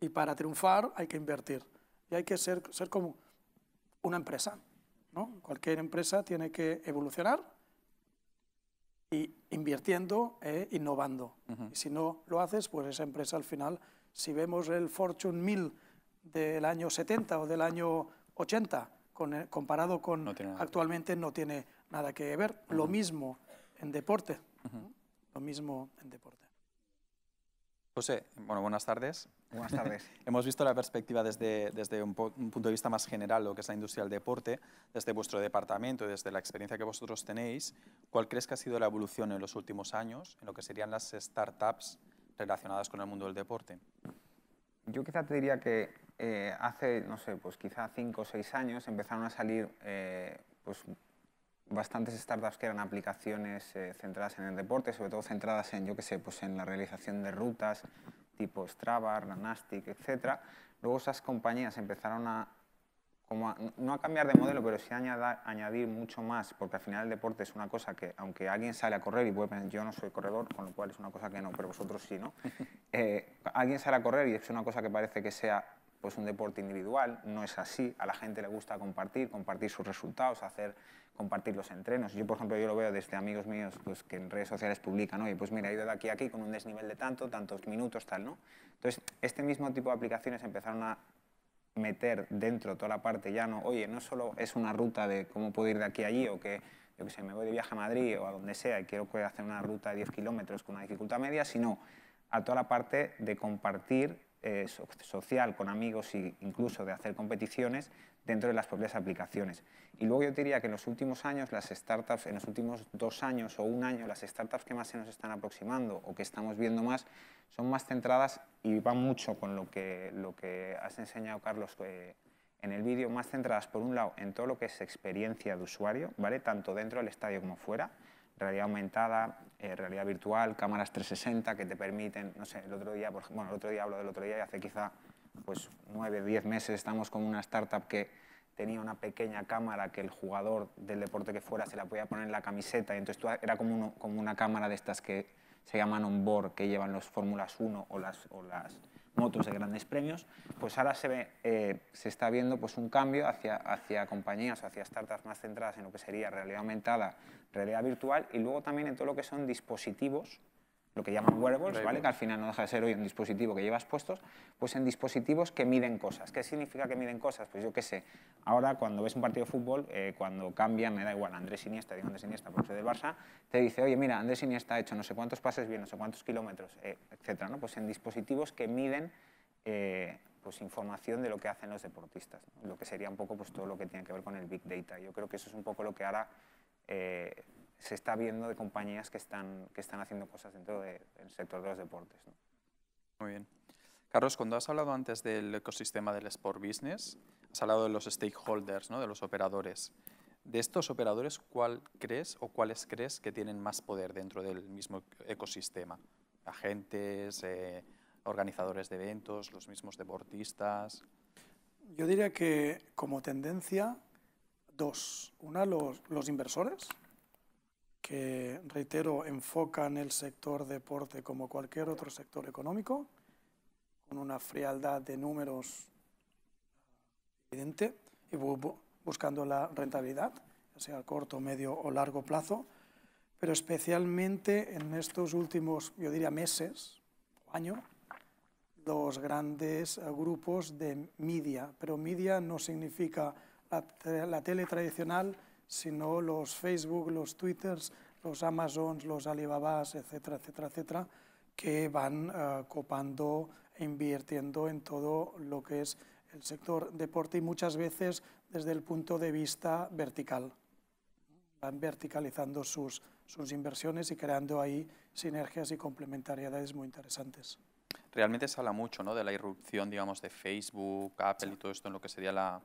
Speaker 2: Y para triunfar hay que invertir. Y hay que ser, como una empresa. Cualquier empresa tiene que evolucionar y invirtiendo e innovando. Y si no lo haces, pues esa empresa al final, si vemos el Fortune 1000 del año 70 o del año 80, comparado con actualmente no tiene nada que ver. Lo mismo en deporte. Lo mismo en deporte.
Speaker 3: José, bueno, buenas tardes. Buenas tardes. Hemos visto la perspectiva desde, desde un, punto de vista más general, lo que es la industria del deporte, desde vuestro departamento desde la experiencia que vosotros tenéis. ¿Cuál crees que ha sido la evolución en los últimos años en lo que serían las startups relacionadas con el mundo del deporte?
Speaker 4: Yo quizá te diría que eh, hace, no sé, pues quizá 5 o 6 años empezaron a salir eh, pues, bastantes startups que eran aplicaciones eh, centradas en el deporte, sobre todo centradas en, yo qué sé, pues en la realización de rutas tipo Strava, Runastic, etc. Luego esas compañías empezaron a, no a cambiar de modelo, pero sí a añadir mucho más, porque al final el deporte es una cosa que, aunque alguien sale a correr y puede pensar, yo no soy corredor, con lo cual es una cosa que no, pero vosotros sí, ¿no? alguien sale a correr y es una cosa que parece que sea pues un deporte individual, no es así, a la gente le gusta compartir, compartir sus resultados, hacer, compartir los entrenos. Yo, por ejemplo, yo lo veo desde amigos míos pues, que en redes sociales publican, oye, pues mira, he ido de aquí a aquí con un desnivel de tanto, tantos minutos, tal, ¿no? Entonces, este mismo tipo de aplicaciones empezaron a meter dentro toda la parte ya no, oye, no solo es una ruta de cómo puedo ir de aquí a allí o que, yo que sé, me voy de viaje a Madrid o a donde sea y quiero hacer una ruta de 10 kilómetros con una dificultad media, sino a toda la parte de compartir eh, social con amigos e incluso de hacer competiciones dentro de las propias aplicaciones. Y luego yo diría que en los últimos años, las startups, en los últimos dos años o un año, las startups que más se nos están aproximando o que estamos viendo más, son más centradas y van mucho con lo que, has enseñado, Carlos, eh, en el vídeo, más centradas por un lado en todo lo que es experiencia de usuario, ¿vale? tanto dentro del estadio como fuera, realidad aumentada, eh, realidad virtual, cámaras 360 que te permiten, no sé, el otro día, por, bueno, el otro día hablo del otro día y hace quizá pues 9, 10 meses estamos con una startup que tenía una pequeña cámara que el jugador del deporte que fuera se la podía poner en la camiseta y entonces era como, una cámara de estas que se llaman onboard, que llevan los Fórmulas 1 o las, motos de grandes premios, pues ahora se, eh, está viendo pues, un cambio hacia, compañías o hacia startups más centradas en lo que sería realidad aumentada, realidad virtual y luego también en todo lo que son dispositivos, lo que llaman wearables, ¿vale? que al final no deja de ser hoy un dispositivo que llevas puestos, pues en dispositivos que miden cosas. ¿Qué significa que miden cosas? Pues yo qué sé, ahora cuando ves un partido de fútbol, eh, cuando cambia, me da igual, Andrés Iniesta, digo Andrés Iniesta porque soy del Barça, te dice, oye, mira, Andrés Iniesta ha hecho no sé cuántos pases bien, no sé cuántos kilómetros, eh, etc. ¿no? Pues en dispositivos que miden eh, pues información de lo que hacen los deportistas, lo que sería un poco pues, todo lo que tiene que ver con el Big Data. Yo creo que eso es un poco lo que hará, eh, se está viendo de compañías que están, que están haciendo cosas dentro del sector de los deportes.
Speaker 3: Muy bien. Carlos, cuando has hablado antes del ecosistema del sport business, has hablado de los stakeholders, ¿no? de los operadores. De estos operadores, ¿cuál crees o cuáles crees que tienen más poder dentro del mismo ecosistema? Agentes, eh, organizadores de eventos, los mismos deportistas.
Speaker 2: Yo diría que como tendencia dos. Una, los, inversores, que, reitero, enfocan el sector deporte como cualquier otro sector económico, con una frialdad de números eh, evidente y buscando la rentabilidad, sea a corto, medio o largo plazo, pero especialmente en estos últimos, yo diría, meses o año, los grandes eh, grupos de media, pero media no significa la, tele tradicional, sino los Facebook, los Twitters, los Amazons, los Alibabas, etcétera, etcétera, etcétera, que van eh, copando e invirtiendo en todo lo que es el sector deporte y muchas veces desde el punto de vista vertical. Van verticalizando sus, sus inversiones y creando ahí sinergias y complementariedades muy interesantes.
Speaker 3: Realmente se habla mucho ¿no? de la irrupción digamos, de Facebook, Apple y todo esto en lo que sería la,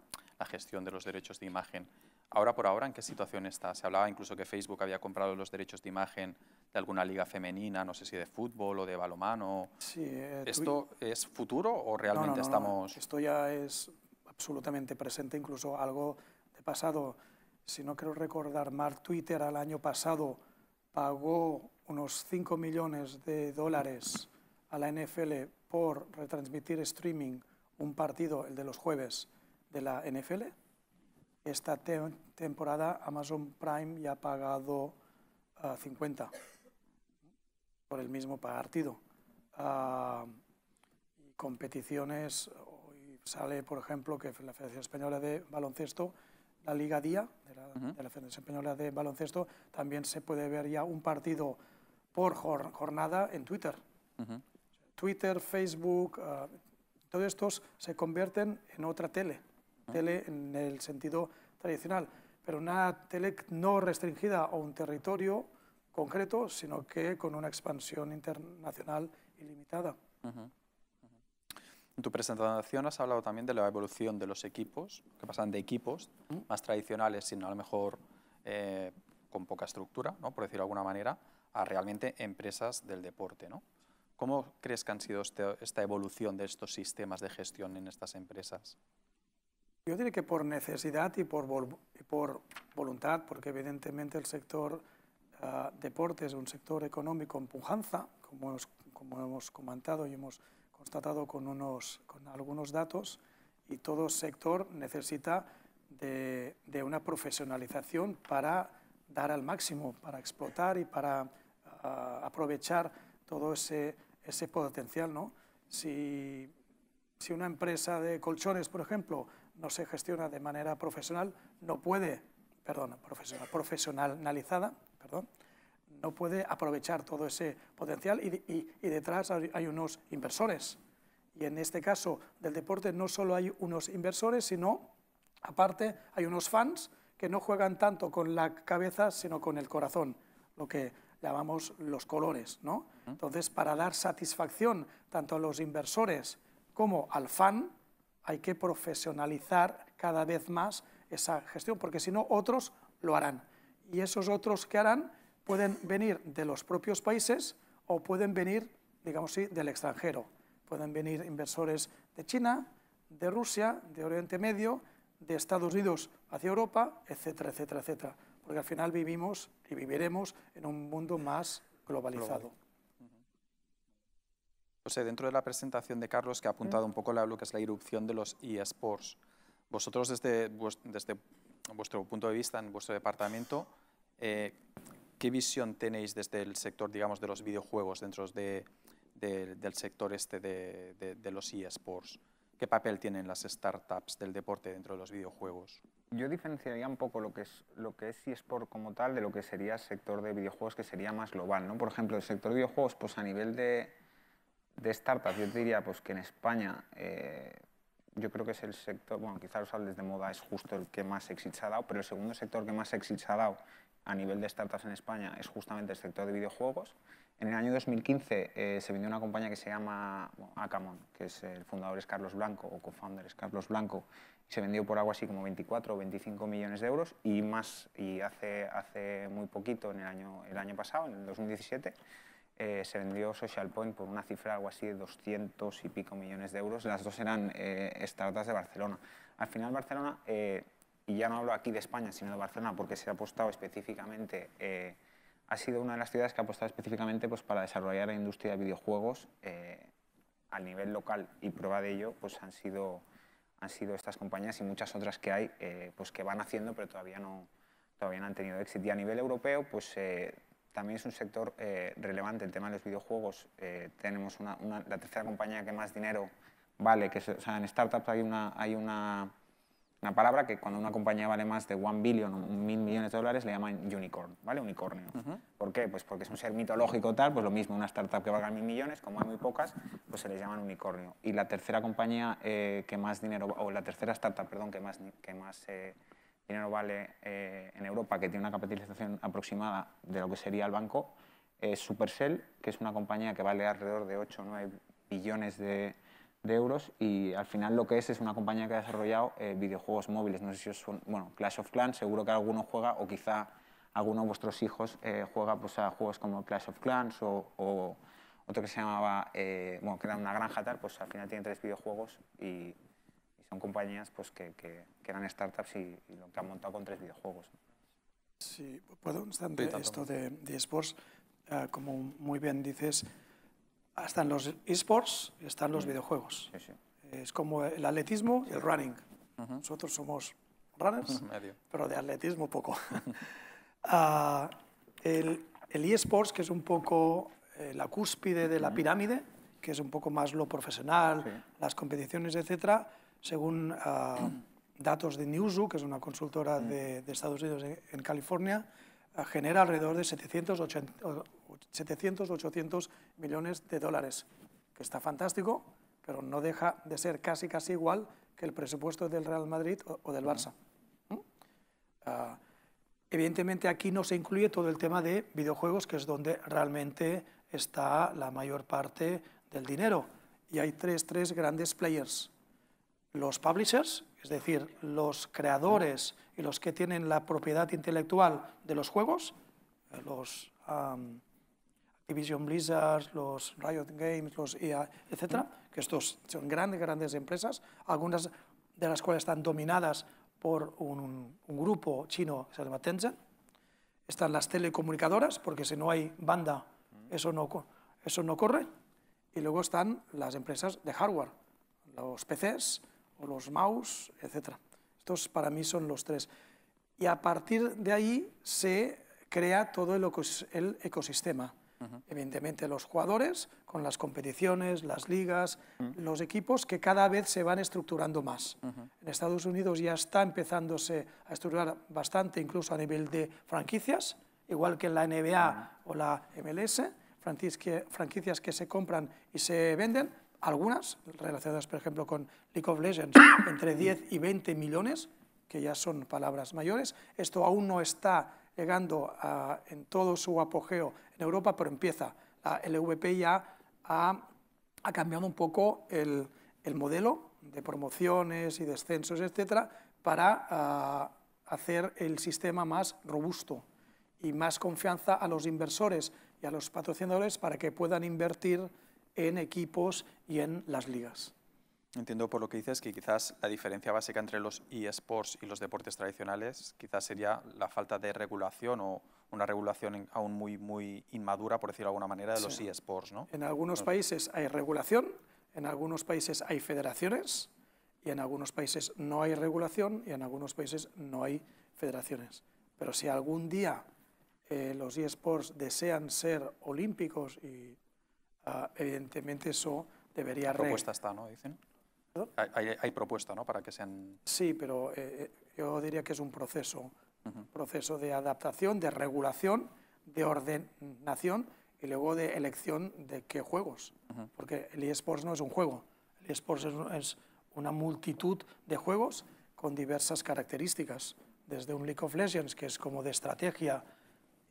Speaker 3: gestión de los derechos de imagen. Ahora por ahora, ¿en qué situación está? Se hablaba incluso que Facebook había comprado los derechos de imagen de alguna liga femenina, no sé si de fútbol o de balomano.
Speaker 2: Eh, ¿Esto
Speaker 3: es futuro o realmente estamos...? Esto
Speaker 2: ya es absolutamente presente, incluso algo de pasado. Si no quiero recordar Mark Twitter al año pasado pagó unos 5 millones de dólares a la NFL por retransmitir streaming un partido, el de los jueves, de la NFL. Esta temporada Amazon Prime ya ha pagado uh, ah, 50 por el mismo partido. Ah, competiciones, sale por ejemplo que la Federación Española de Baloncesto, la Liga Día de la, Federación Española de Baloncesto, también se puede ver ya un partido por jornada en Twitter. Twitter, Facebook, ah, todos estos se convierten en otra tele tele en el sentido tradicional, pero una tele no restringida a un territorio concreto, sino que con una expansión internacional ilimitada.
Speaker 3: En tu presentación has hablado también de la evolución de los equipos, que pasan de equipos más tradicionales, sino a lo mejor eh, con poca estructura, por decirlo de alguna manera, a realmente empresas del deporte. ¿Cómo crees que han sido este, esta evolución de estos sistemas de gestión en estas empresas?
Speaker 2: Yo diría que por necesidad y por, por voluntad, porque evidentemente el sector ah, deporte es un sector económico en pujanza, como hemos, como hemos comentado y hemos constatado con, unos, con algunos datos, y todo sector necesita de, de una profesionalización para dar al máximo, para explotar y para ah, aprovechar todo ese, ese potencial. ¿no? Si, si una empresa de colchones, por ejemplo, no se gestiona de manera profesional, no puede, perdón, profesional, profesionalizada, perdón, no puede aprovechar todo ese potencial y, y detrás hay unos inversores. Y en este caso del deporte no solo hay unos inversores, sino aparte hay unos fans que no juegan tanto con la cabeza, sino con el corazón, lo que llamamos los colores. ¿no? Entonces, para dar satisfacción tanto a los inversores como al fan, hay que profesionalizar cada vez más esa gestión, porque si no, otros lo harán. Y esos otros que harán pueden venir de los propios países o pueden venir, digamos así, del extranjero. Pueden venir inversores de China, de Rusia, de Oriente Medio, de Estados Unidos hacia Europa, etcétera, etcétera, etcétera. Porque al final vivimos y viviremos en un mundo más globalizado
Speaker 3: dentro de la presentación de Carlos que ha apuntado un poco la, lo que es la irrupción de los eSports. Vosotros desde, desde vuestro punto de vista, en vuestro departamento, eh, ¿qué visión tenéis desde el sector, digamos, de los videojuegos dentro de, del sector este de, de, los eSports? ¿Qué papel tienen las startups del deporte dentro de los videojuegos?
Speaker 4: Yo diferenciaría un poco lo que
Speaker 3: es lo que es
Speaker 4: eSport como tal de lo que sería el sector de videojuegos que sería más global, ¿no? Por ejemplo, el sector de videojuegos, pues a nivel de, de startups, yo te diría pues, que en España eh, yo creo que es el sector, bueno, quizás los sales de moda es justo el que más se ha dado, pero el segundo sector que más se ha dado a nivel de startups en España es justamente el sector de videojuegos. En el año 2015 eh, se vendió una compañía que se llama Acamon, que es el fundador es Carlos Blanco, o co-founder es Carlos Blanco, y se vendió por algo así como 24 o 25 millones de euros y más, y hace, hace muy poquito, en el año, el año pasado, en el 2017, eh, se vendió Social Point por una cifra algo así de 200 y pico millones de euros. Las dos eran eh, startups de Barcelona. Al final Barcelona, eh, y ya no hablo aquí de España, sino de Barcelona, porque se ha apostado específicamente, ha sido una de las ciudades que ha apostado específicamente pues, para desarrollar la industria de videojuegos a nivel local y prueba de ello pues, han, sido, han sido estas compañías y muchas otras que hay pues, que van haciendo pero todavía no, todavía han tenido éxito. Y a nivel europeo, pues también es un sector eh, relevante el tema de los videojuegos. Eh, tenemos una, la tercera compañía que más dinero vale, que o sea, en startups hay una, hay una, una, palabra que cuando una compañía vale más de 1 billion o 1000 millones de dólares le llaman unicorn, ¿vale? Unicornio. ¿Por qué? Pues porque es un ser mitológico tal, pues lo mismo, una startup que valga mil millones, como hay muy pocas, pues se les llaman unicornio. Y la tercera compañía eh, que más dinero, o la tercera startup, perdón, que más, que más dinero vale eh, en Europa, que tiene una capitalización aproximada de lo que sería el banco, es Supercell, que es una compañía que vale alrededor de 8 o 9 billones de, euros y al final lo que es es una compañía que ha desarrollado eh, videojuegos móviles. No sé si son, bueno, Clash of Clans, seguro que alguno juega o quizá alguno de vuestros hijos eh, juega pues, a juegos como Clash of Clans o, o otro que se llamaba, eh, bueno, que era una granja tal, pues al final tiene tres videojuegos y son compañías pues, que, que, eran startups y, lo que han montado con tres videojuegos.
Speaker 2: Sí, puedo un instante esto de, esports, ah, como muy bien dices, Están los esports están los mm. videojuegos. es como el atletismo y el running. Nosotros somos runners, pero de atletismo poco. Ah, el, el esports, que es un poco eh, la cúspide de la pirámide, que es un poco más lo profesional, las competiciones, etcétera, según ah, datos de Newzoo, que es una consultora mm. de, Estados Unidos en, California, ah, genera alrededor de 700, 800 millones de dólares, que está fantástico, pero no deja de ser casi casi igual que el presupuesto del Real Madrid o, del Barça. Ah, evidentemente aquí no se incluye todo el tema de videojuegos, que es donde realmente está la mayor parte del dinero. Y hay tres grandes players los publishers, es decir, los creadores y los que tienen la propiedad intelectual de los juegos, eh, los Division Activision Blizzard, los Riot Games, los EA, etc., que estos son grandes, grandes empresas, algunas de las cuales están dominadas por un, grupo chino que se llama Tencent. Están las telecomunicadoras, porque si no hay banda, eso no, eso no corre. Y luego están las empresas de hardware, los PCs, o los mouse, etcétera Estos para mí son los tres. Y a partir de ahí se crea todo el, ecosistema. Evidentemente los jugadores, con las competiciones, las ligas, los equipos que cada vez se van estructurando más. En Estados Unidos ya está empezándose a estructurar bastante, incluso a nivel de franquicias, igual que en la NBA o la MLS, franquicias que se compran y se venden, algunas relacionadas, por ejemplo, con League of Legends, entre 10 y 20 millones, que ya son palabras mayores. Esto aún no está llegando en todo su apogeo en Europa, pero empieza. La LVP ya ha, cambiado un poco el, el, modelo de promociones y descensos, etcétera, para ah, hacer el sistema más robusto y más confianza a los inversores y a los patrocinadores para que puedan invertir en equipos y en las ligas.
Speaker 3: Entiendo por lo que dices que quizás la diferencia básica entre los eSports y los deportes tradicionales quizás sería la falta de regulación o una regulación aún muy, muy inmadura, por decirlo de alguna manera, de los eSports, ¿no?
Speaker 2: En algunos países hay regulación, en algunos países hay federaciones y en algunos países no hay regulación y en algunos países no hay federaciones. Pero si algún día eh, los eSports desean ser olímpicos y Ah, evidentemente eso debería... La propuesta
Speaker 3: está, ¿no? Dicen. Hay, propuesta, ¿no? Para que sean...
Speaker 2: Sí, pero eh, eh, yo diría que es un proceso, un proceso de adaptación, de regulación, de ordenación y luego de elección de qué juegos. Porque el eSports no es un juego, el eSports es una multitud de juegos con diversas características, desde un League of Legends, que es como de estrategia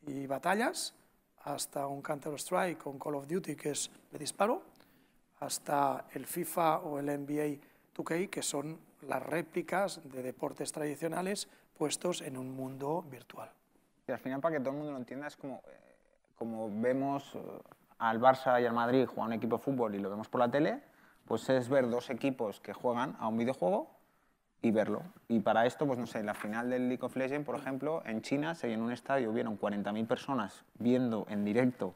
Speaker 2: y batallas, hasta un Counter-Strike o un Call of Duty, que es de disparo, hasta el FIFA o el NBA 2K, que son las réplicas de deportes tradicionales puestos en un mundo virtual.
Speaker 4: Y al final, para que todo el mundo lo entienda, es como, eh, como vemos eh, al Barça y al Madrid jugar un equipo de fútbol y lo vemos por la tele, pues es ver dos equipos que juegan a un videojuego y verlo. Y para esto, pues no sé, la final del League of Legends, por ejemplo, en China, se en un estadio, vieron 40.000 personas viendo en directo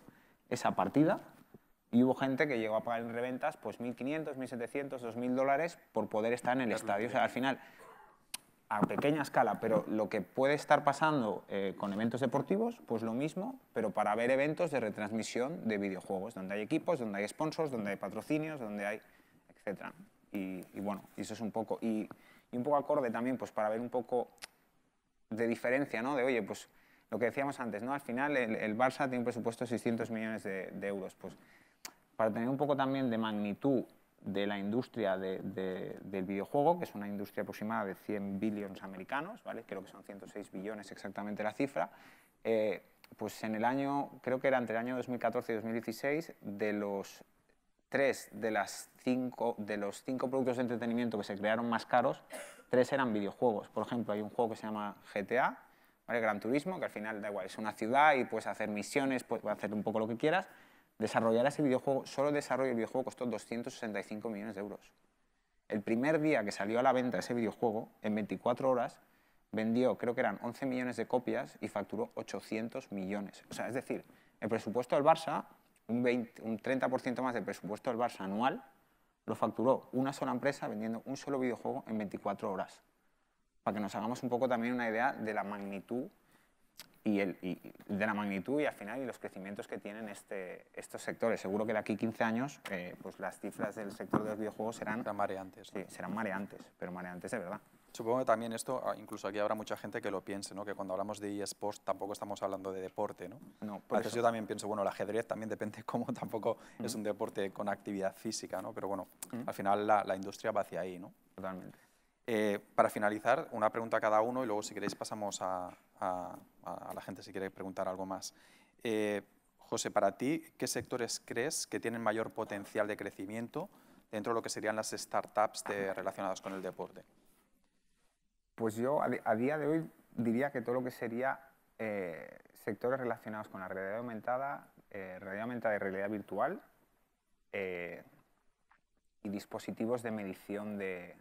Speaker 4: esa partida y hubo gente que llegó a pagar en reventas pues 1.500, 1.700, 2.000 dólares por poder estar en el estadio. O sea, al final, a pequeña escala, pero lo que puede estar pasando eh, con eventos deportivos, pues lo mismo, pero para ver eventos de retransmisión de videojuegos, donde hay equipos, donde hay sponsors, donde hay patrocinios, donde hay, etc. Y, y bueno, eso es un poco. Y y un poco acorde también, pues para ver un poco de diferencia, ¿no? De, oye, pues lo que decíamos antes, ¿no? Al final el, Barça tiene un presupuesto de 600 millones de, euros, pues para tener un poco también de magnitud de la industria del videojuego, que es una industria aproximada de 100 billones americanos, ¿vale? Creo que son 106 billones exactamente la cifra. Eh, pues en el año, creo que era entre el año 2014 y 2016, de los tres de, los cinco productos de entretenimiento que se crearon más caros, tres eran videojuegos. Por ejemplo, hay un juego que se llama GTA, Gran Turismo, que al final da igual, es una ciudad y puedes hacer misiones, puedes hacer un poco lo que quieras. Desarrollar ese videojuego, solo desarrollo el videojuego costó 265 millones de euros. El primer día que salió a la venta ese videojuego, en 24 horas, vendió, creo que eran 11 millones de copias y facturó 800 millones. O sea, es decir, el presupuesto del Barça un, un 30% más del presupuesto del Barça anual lo facturó una sola empresa vendiendo un solo videojuego en 24 horas. Para que nos hagamos un poco también una idea de la magnitud y, el, y de la magnitud y al final y los crecimientos que tienen este, estos sectores. Seguro que de aquí 15 años eh, pues las cifras del sector de los videojuegos serán, mareantes. serán mareantes, pero
Speaker 3: mareantes de verdad. Supongo que también esto, ah, incluso aquí habrá mucha gente que lo piense, ¿no? que cuando hablamos de eSports tampoco estamos hablando de deporte. ¿no? no yo también pienso, bueno, el ajedrez también depende cómo tampoco es un deporte con actividad física, ¿no? pero bueno, al final la, industria va hacia ahí. ¿no? Totalmente. Eh, para finalizar, una pregunta a cada uno y luego si queréis pasamos a, la gente si quiere preguntar algo más. Eh, José, para ti, ¿qué sectores crees que tienen mayor potencial de crecimiento dentro de lo que serían las startups relacionadas con el deporte?
Speaker 4: Pues yo a, día de hoy diría que todo lo que sería eh, sectores relacionados con la realidad aumentada, eh, realidad aumentada y realidad virtual eh, y dispositivos de medición de,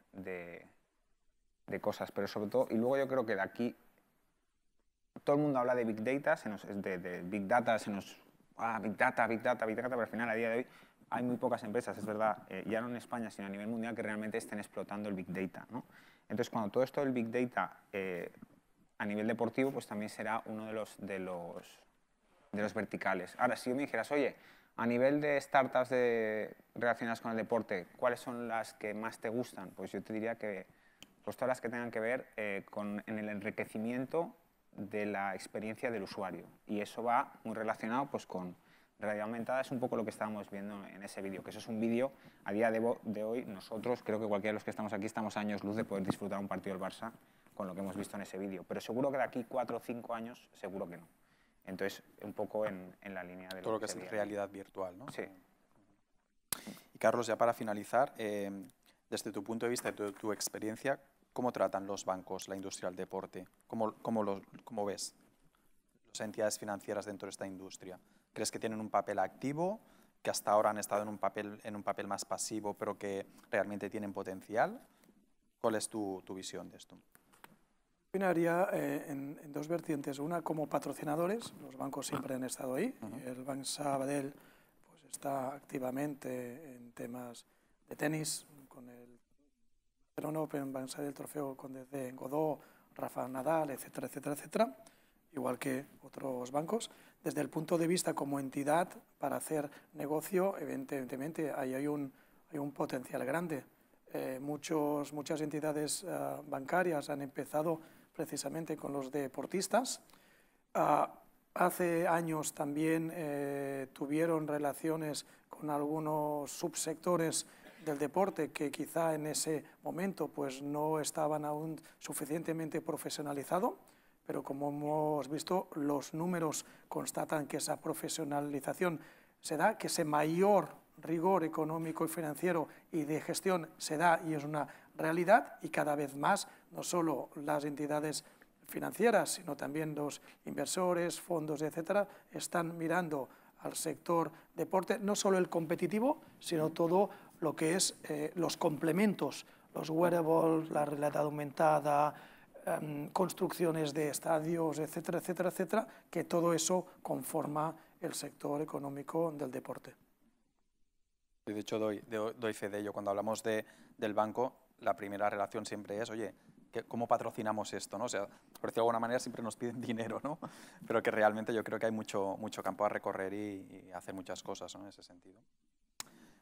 Speaker 4: cosas, pero sobre todo, y luego yo creo que de aquí todo el mundo habla de Big Data, de, Big Data, ah, Big Data, Big Data, Big Data, pero al final a día de hoy hay muy pocas empresas, es verdad, ya no en España, sino a nivel mundial, que realmente estén explotando el Big Data, ¿no? Entonces, cuando todo esto del Big Data eh, a nivel deportivo, pues también será uno de los, de los, de los verticales. Ahora, si yo me dijeras, oye, a nivel de startups de, relacionadas con el deporte, ¿cuáles son las que más te gustan? Pues yo te diría que pues todas las que tengan que ver eh, con en el enriquecimiento de la experiencia del usuario. Y eso va muy relacionado pues, con realidad aumentada es un poco lo que estábamos viendo en ese vídeo, que eso es un vídeo, a día de, hoy, nosotros, creo que cualquiera de los que estamos aquí, estamos años luz de poder disfrutar un partido del Barça con lo que hemos visto en ese vídeo, pero seguro que de aquí cuatro o cinco años,
Speaker 3: seguro que no. Entonces, un poco en, la línea de... Todo lo que, es realidad virtual, ¿no? Sí. Y Carlos, ya para finalizar, eh, desde tu punto de vista, tu, tu experiencia, ¿cómo tratan los bancos la industria del deporte? ¿Cómo, cómo ves las entidades financieras dentro de esta industria? ¿Crees que tienen un papel activo, que hasta ahora han estado en un papel, en un papel más pasivo, pero que realmente tienen potencial? ¿Cuál es tu, tu visión de esto?
Speaker 2: opinaría eh, en, en, dos vertientes. Una, como patrocinadores, los bancos siempre han estado ahí. El Banco Sabadell pues, está activamente en temas de tenis, con el Perón Open, Banco Sabadell Trofeo con desde Godó, Rafa Nadal, etcétera, etcétera, etcétera, igual que otros bancos. Desde el punto de vista como entidad, para hacer negocio, evidentemente, ahí hay un, potencial grande. Eh, muchas entidades eh, bancarias han empezado precisamente con los deportistas. Ah, hace años también eh, tuvieron relaciones con algunos subsectores del deporte que quizá en ese momento pues, no estaban aún suficientemente profesionalizados pero como hemos visto, los números constatan que esa profesionalización se da, que ese mayor rigor económico y financiero y de gestión se da y es una realidad y cada vez más no solo las entidades financieras, sino también los inversores, fondos, etcétera, están mirando al sector deporte, no solo el competitivo, sino todo lo que es eh, los complementos, los wearables, la realidad aumentada, Em, construcciones de estadios, etcétera, etcétera, etcétera, que todo eso conforma el sector económico del deporte.
Speaker 3: Y de hecho doy, doy, fe de ello. Cuando hablamos de, del banco, la primera relación siempre es, oye, ¿cómo patrocinamos esto? ¿no? O sea, por decirlo de alguna manera, siempre nos piden dinero, ¿no? Pero que realmente yo creo que hay mucho, mucho campo a recorrer y, hacer muchas cosas en ese sentido.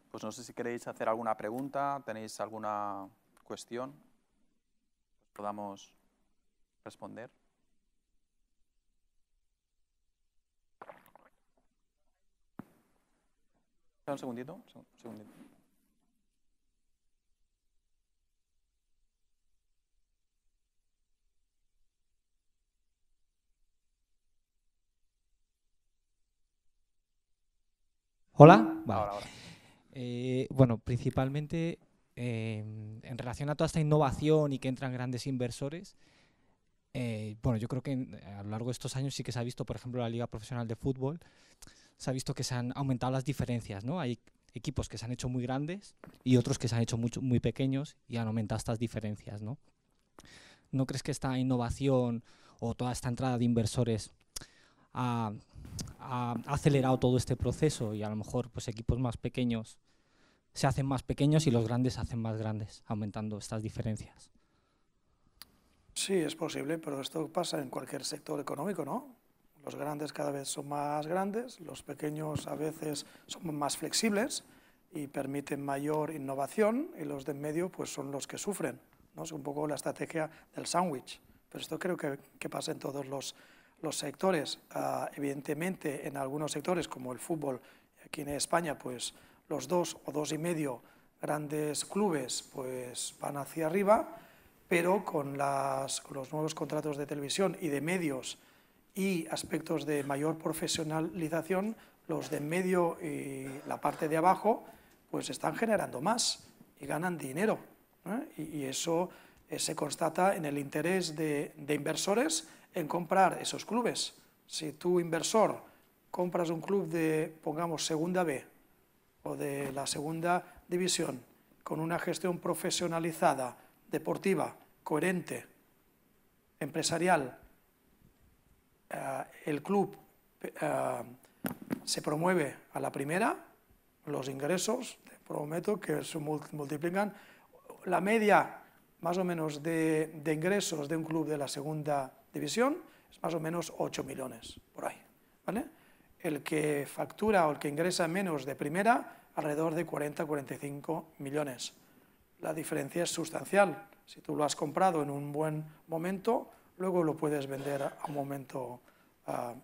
Speaker 3: Pues no sé si queréis hacer alguna pregunta, tenéis alguna cuestión. Podamos responder? Un segundito, un segundito.
Speaker 4: Hola. Eh, bueno, principalmente em, en relación a toda esta innovación y que entran grandes inversores, eh, bueno, yo creo que a lo largo de estos años sí que se ha visto, por ejemplo, la Liga Profesional de Fútbol, se ha visto que se han aumentado las diferencias, ¿no? Hay equipos que se han hecho muy grandes y otros que se han hecho muy, pequeños y han aumentado estas diferencias, ¿no? ¿No crees que esta innovación o toda esta entrada de inversores ha, acelerado todo este proceso y a lo mejor pues equipos más pequeños se hacen más pequeños y los grandes se hacen más grandes, aumentando estas diferencias?
Speaker 2: Sí, es posible, pero esto pasa en cualquier sector económico, ¿no? Los grandes cada vez son más grandes, los pequeños a veces son más flexibles y permiten mayor innovación y los de en medio pues, son los que sufren. ¿no? Es un poco la estrategia del sándwich, pero esto creo que, que, pasa en todos los, los sectores. Ah, evidentemente, en algunos sectores, como el fútbol aquí en España, pues los dos o dos y medio grandes clubes pues, van hacia arriba, pero con, los nuevos contratos de televisión y de medios y aspectos de mayor profesionalización, los de medio y la parte de abajo, pues están generando más y ganan dinero. ¿eh? Y, eso eh, se constata en el interés de, de, inversores en comprar esos clubes. Si tú, inversor, compras un club de, pongamos, segunda B o de la segunda división, con una gestión profesionalizada, deportiva, coherente, empresarial, eh, el club eh, se promueve a la primera, los ingresos, te prometo que se multiplican, la media más o menos de, ingresos de un club de la segunda división es más o menos 8 millones, por ahí, ¿vale? El que factura o el que ingresa menos de primera, alrededor de 40-45 millones la diferencia es sustancial. Si tú lo has comprado en un buen momento, luego lo puedes vender a un momento ah,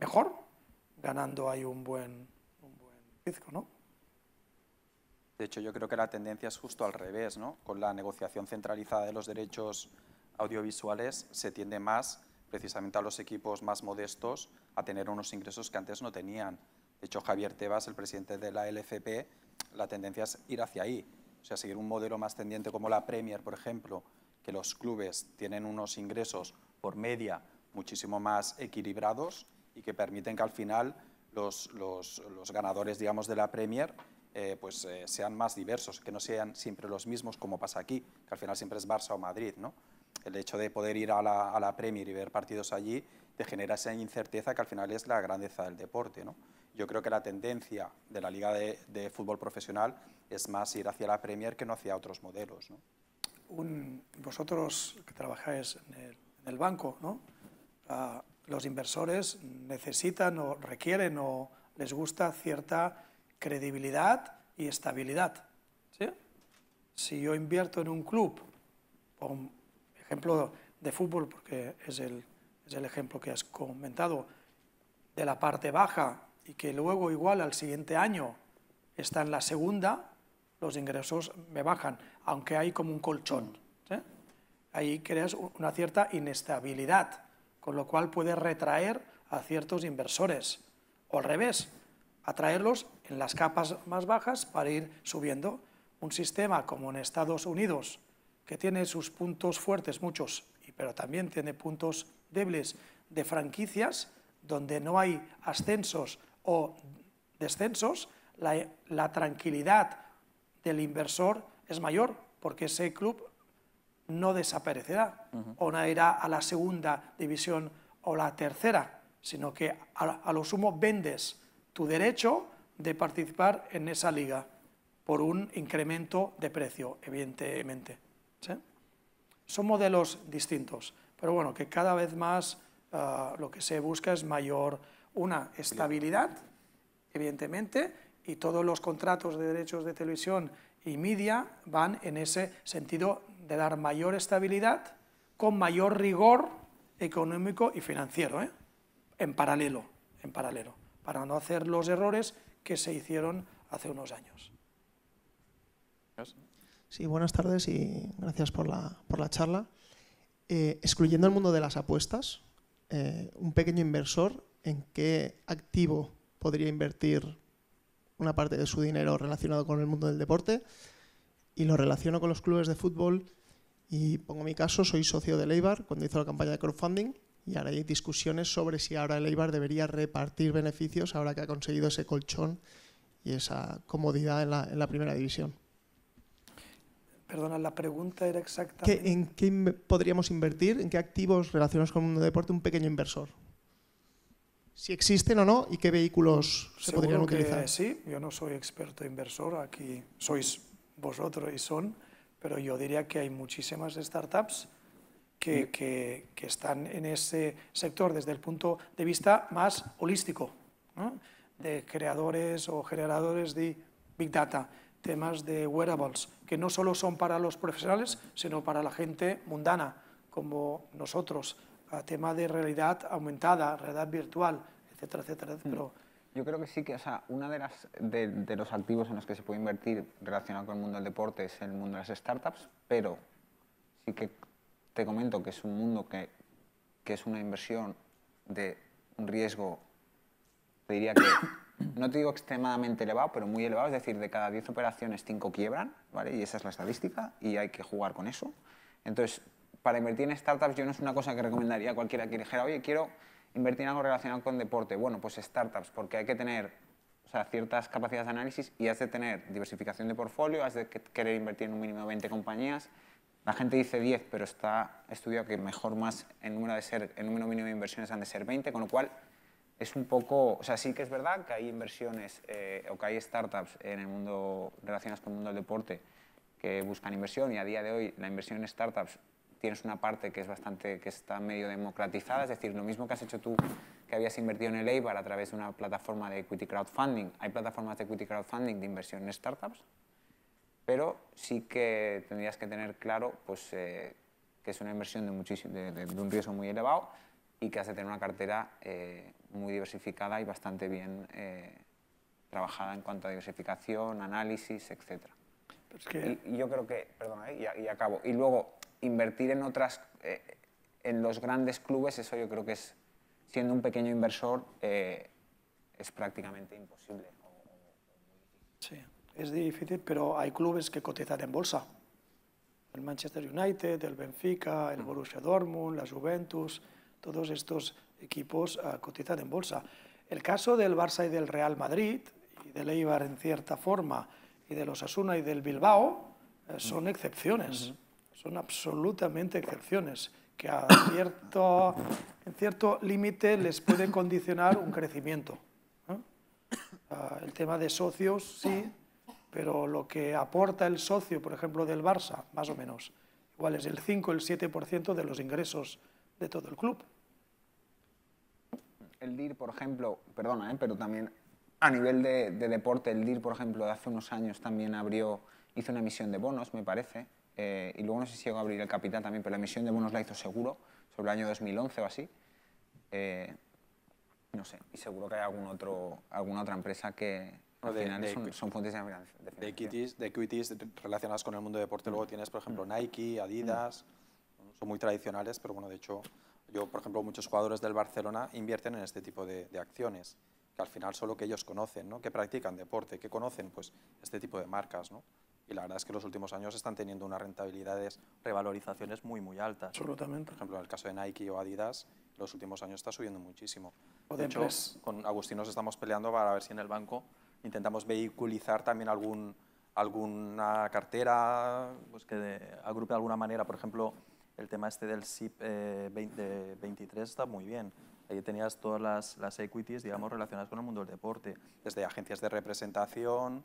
Speaker 2: mejor, ganando ahí un buen, un ¿no?
Speaker 3: De hecho, yo creo que la tendencia es justo al revés, ¿no? Con la negociación centralizada de los derechos audiovisuales se tiende más precisamente a los equipos más modestos a tener unos ingresos que antes no tenían. De hecho, Javier Tebas, el presidente de la LFP, la tendencia es ir hacia ahí, o sea, seguir un modelo más tendiente como la Premier, por ejemplo, que los clubes tienen unos ingresos por media muchísimo más equilibrados y que permiten que al final los, ganadores, digamos, de la Premier eh, pues, eh, sean más diversos, que no sean siempre los mismos como pasa aquí, que al final siempre es Barça o Madrid, ¿no? El hecho de poder ir a la, a la Premier y ver partidos allí te genera esa incerteza que al final es la grandeza del deporte, ¿no? yo creo que la tendencia de la liga de, fútbol profesional es más ir hacia la Premier que no hacia otros modelos.
Speaker 2: vosotros que trabajáis en el, banco, ah, los inversores necesitan o requieren o les gusta cierta credibilidad y estabilidad. Si yo invierto en un club, por ejemplo de fútbol, porque es el ejemplo que has comentado, de la parte baja y que luego igual al siguiente año está en la segunda, los ingresos me bajan, aunque hay como un colchón. ¿eh? Ahí creas una cierta inestabilidad, con lo cual puedes retraer a ciertos inversores, o al revés, atraerlos en las capas más bajas para ir subiendo. Un sistema como en Estados Unidos, que tiene sus puntos fuertes, muchos, pero también tiene puntos débiles de franquicias donde no hay ascensos o descensos, la, tranquilidad del inversor es mayor, porque ese club no desaparecerá o no irá a la segunda división o la tercera, sino que a, lo sumo vendes tu derecho de participar en esa liga por un incremento de precio, evidentemente. Son modelos distintos, pero bueno, que cada vez más ah, lo que se busca es mayor una estabilidad, evidentemente, y todos los contratos de derechos de televisión y media van en ese sentido de dar mayor estabilidad con mayor rigor económico y financiero, ¿eh? en paralelo, en paralelo, para no hacer los errores que se hicieron hace unos años. Sí, buenas tardes y gracias por la, charla. Eh, excluyendo el mundo de las apuestas, eh, un pequeño inversor en qué activo podría invertir una parte de su dinero relacionado con el mundo del deporte y lo relaciono con los clubes de fútbol y pongo mi caso, soy socio de Leibar cuando hizo la campaña de crowdfunding y ahora hay discusiones sobre si ahora Leibar debería repartir beneficios ahora que ha conseguido ese colchón y esa comodidad en la, primera división. Perdona, la pregunta era exacta. ¿En qué podríamos invertir? ¿En qué activos relacionados con el mundo del deporte un pequeño inversor? si existen o no y qué vehículos se podrían utilizar. sí, yo no soy experto inversor, aquí sois vosotros y son, pero yo diría que hay muchísimas startups que, mm. que, están en ese sector desde el punto de vista más holístico, de creadores o generadores de Big Data, temas de wearables, que no solo son para los profesionales, sino para la gente mundana como nosotros, a tema de realidad aumentada, realidad
Speaker 4: virtual, etcétera, etcétera. Mm. Pero, yo creo que sí que, o sea, uno de, de, los activos en los que se puede invertir relacionado con el mundo del deporte es el mundo de las startups, pero sí que te comento que es un mundo que, que es una inversión de un riesgo, te diría que, no te digo extremadamente elevado, pero muy elevado, es decir, de cada 10 operaciones 5 quiebran, ¿vale? Y esa es la estadística y hay que jugar con eso. Entonces, para invertir en startups yo no es una cosa que recomendaría a cualquiera que dijera, oye, quiero invertir en algo relacionado con deporte. Bueno, pues startups, porque hay que tener o sea, ciertas capacidades de análisis y has de tener diversificación de portfolio, has de querer invertir en un mínimo de 20 compañías. La gente dice 10, pero está estudiado que mejor más el número, de ser, en número mínimo de inversiones han de ser 20, con lo cual es un poco, o sea, sí que es verdad que hay inversiones eh, o que hay startups en el mundo relacionadas con el mundo del deporte que buscan inversión y a día de hoy la inversión en startups tienes una parte que es bastante, que está medio democratizada, es decir, lo mismo que has hecho tú, que habías invertido en el EIBAR a través de una plataforma de equity crowdfunding, hay plataformas de equity crowdfunding de inversión en startups, pero sí que tendrías que tener claro pues, eh, que es una inversión de, muchísimo, de, un riesgo muy elevado y que has de tener una cartera eh, muy diversificada y bastante bien eh, trabajada en cuanto a diversificación, análisis, etc. y, yo creo que, perdona, y, y acabo, y luego invertir en otras, eh, en los grandes clubes, eso yo creo que es, siendo un pequeño inversor, eh, es prácticamente imposible. Sí,
Speaker 2: es difícil, pero hay clubes que cotizan en bolsa. El Manchester United, el Benfica, el mm. Borussia Dortmund, la Juventus, todos estos equipos eh, cotizan en bolsa. El caso del Barça y del Real Madrid, y del Eibar en cierta forma, y de los Asuna y del Bilbao, son mm. excepciones son absolutamente excepciones que a cierto, en cierto límite les puede condicionar un crecimiento. Ah, el tema de socios, sí, pero lo que aporta el socio, por ejemplo, del Barça, más o menos, igual es el 5 el 7% de los ingresos de todo el club.
Speaker 4: El DIR, por ejemplo, perdona, ¿eh? pero también a nivel de, deporte, el DIR, por ejemplo, hace unos años también abrió, hizo una emisión de bonos, me parece, eh, y luego no sé si llegó a abrir el Capitán también, pero la emisión de bonos la hizo seguro, sobre el año 2011 o así. Eh, no sé, y seguro que hay algún otro, alguna otra empresa que al son, fuentes de
Speaker 3: financiación. De equities, de equities relacionadas con el mundo del deporte, mm. luego tienes, por ejemplo, mm. Nike, Adidas, mm. son muy tradicionales, pero bueno, de hecho, yo, por ejemplo, muchos jugadores del Barcelona invierten en este tipo de, de acciones, que al final solo que ellos conocen, ¿no? que practican deporte, que conocen pues, este tipo de marcas. ¿no? y la verdad es que los últimos años están teniendo unas rentabilidades, revalorizaciones muy, muy altas. Absolutamente. Por ejemplo, en el caso de Nike o Adidas, los últimos años está subiendo muchísimo. de, hecho, con Agustín nos estamos peleando para ver si en el banco intentamos vehiculizar también algún, alguna cartera pues que agrupe de alguna manera. Por ejemplo, el tema este del SIP 23 eh, está muy bien. Ahí tenías todas las, las equities, digamos, relacionadas con el mundo del deporte. Desde agencias de representación,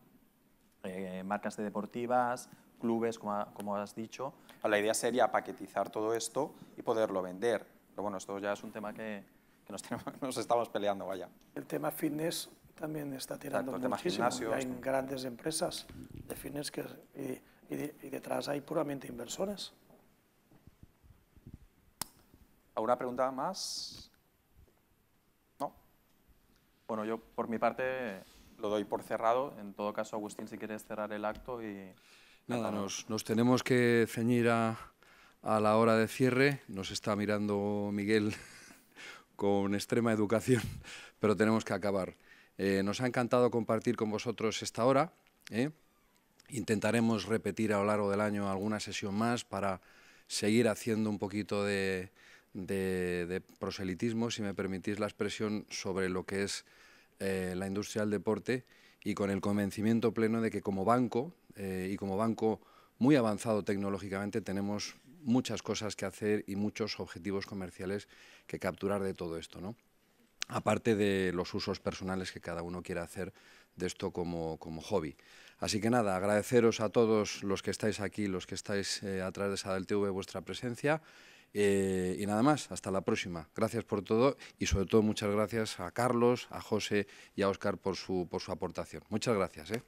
Speaker 3: eh, marcas de deportivas, clubes, como, has dicho. La idea sería paquetizar todo esto y poderlo vender. Pero bueno, esto ya es un tema que, nos, estamos peleando, vaya.
Speaker 2: El tema fitness también está tirando muchísimo. hay grandes empresas de fitness que, y detrás hay puramente inversores.
Speaker 3: ¿Alguna pregunta más? No. Bueno, yo por mi parte lo doy por cerrado. En todo caso, Agustín, si quieres cerrar el acto y...
Speaker 1: Nada, nos, tenemos que ceñir a, la hora de cierre. Nos está mirando Miguel con extrema educación, pero tenemos que acabar. Eh, nos ha encantado compartir con vosotros esta hora. ¿eh? Intentaremos repetir a lo largo del año alguna sesión más para seguir haciendo un poquito de proselitismo, si me permitís la expresión, sobre lo que es eh, la industria del deporte y con el convencimiento pleno de que como banco eh, y como banco muy avanzado tecnológicamente tenemos muchas cosas que hacer y muchos objetivos comerciales que capturar de todo esto, ¿no? aparte de los usos personales que cada uno quiera hacer de esto como, hobby. Así que nada, agradeceros a todos los que estáis aquí, los que estáis eh, a través de Sadel TV vuestra presencia eh, y nada más, hasta la próxima. Gracias por todo y sobre todo muchas gracias a Carlos, a José y a Oscar por su, por su aportación. Muchas gracias. ¿eh?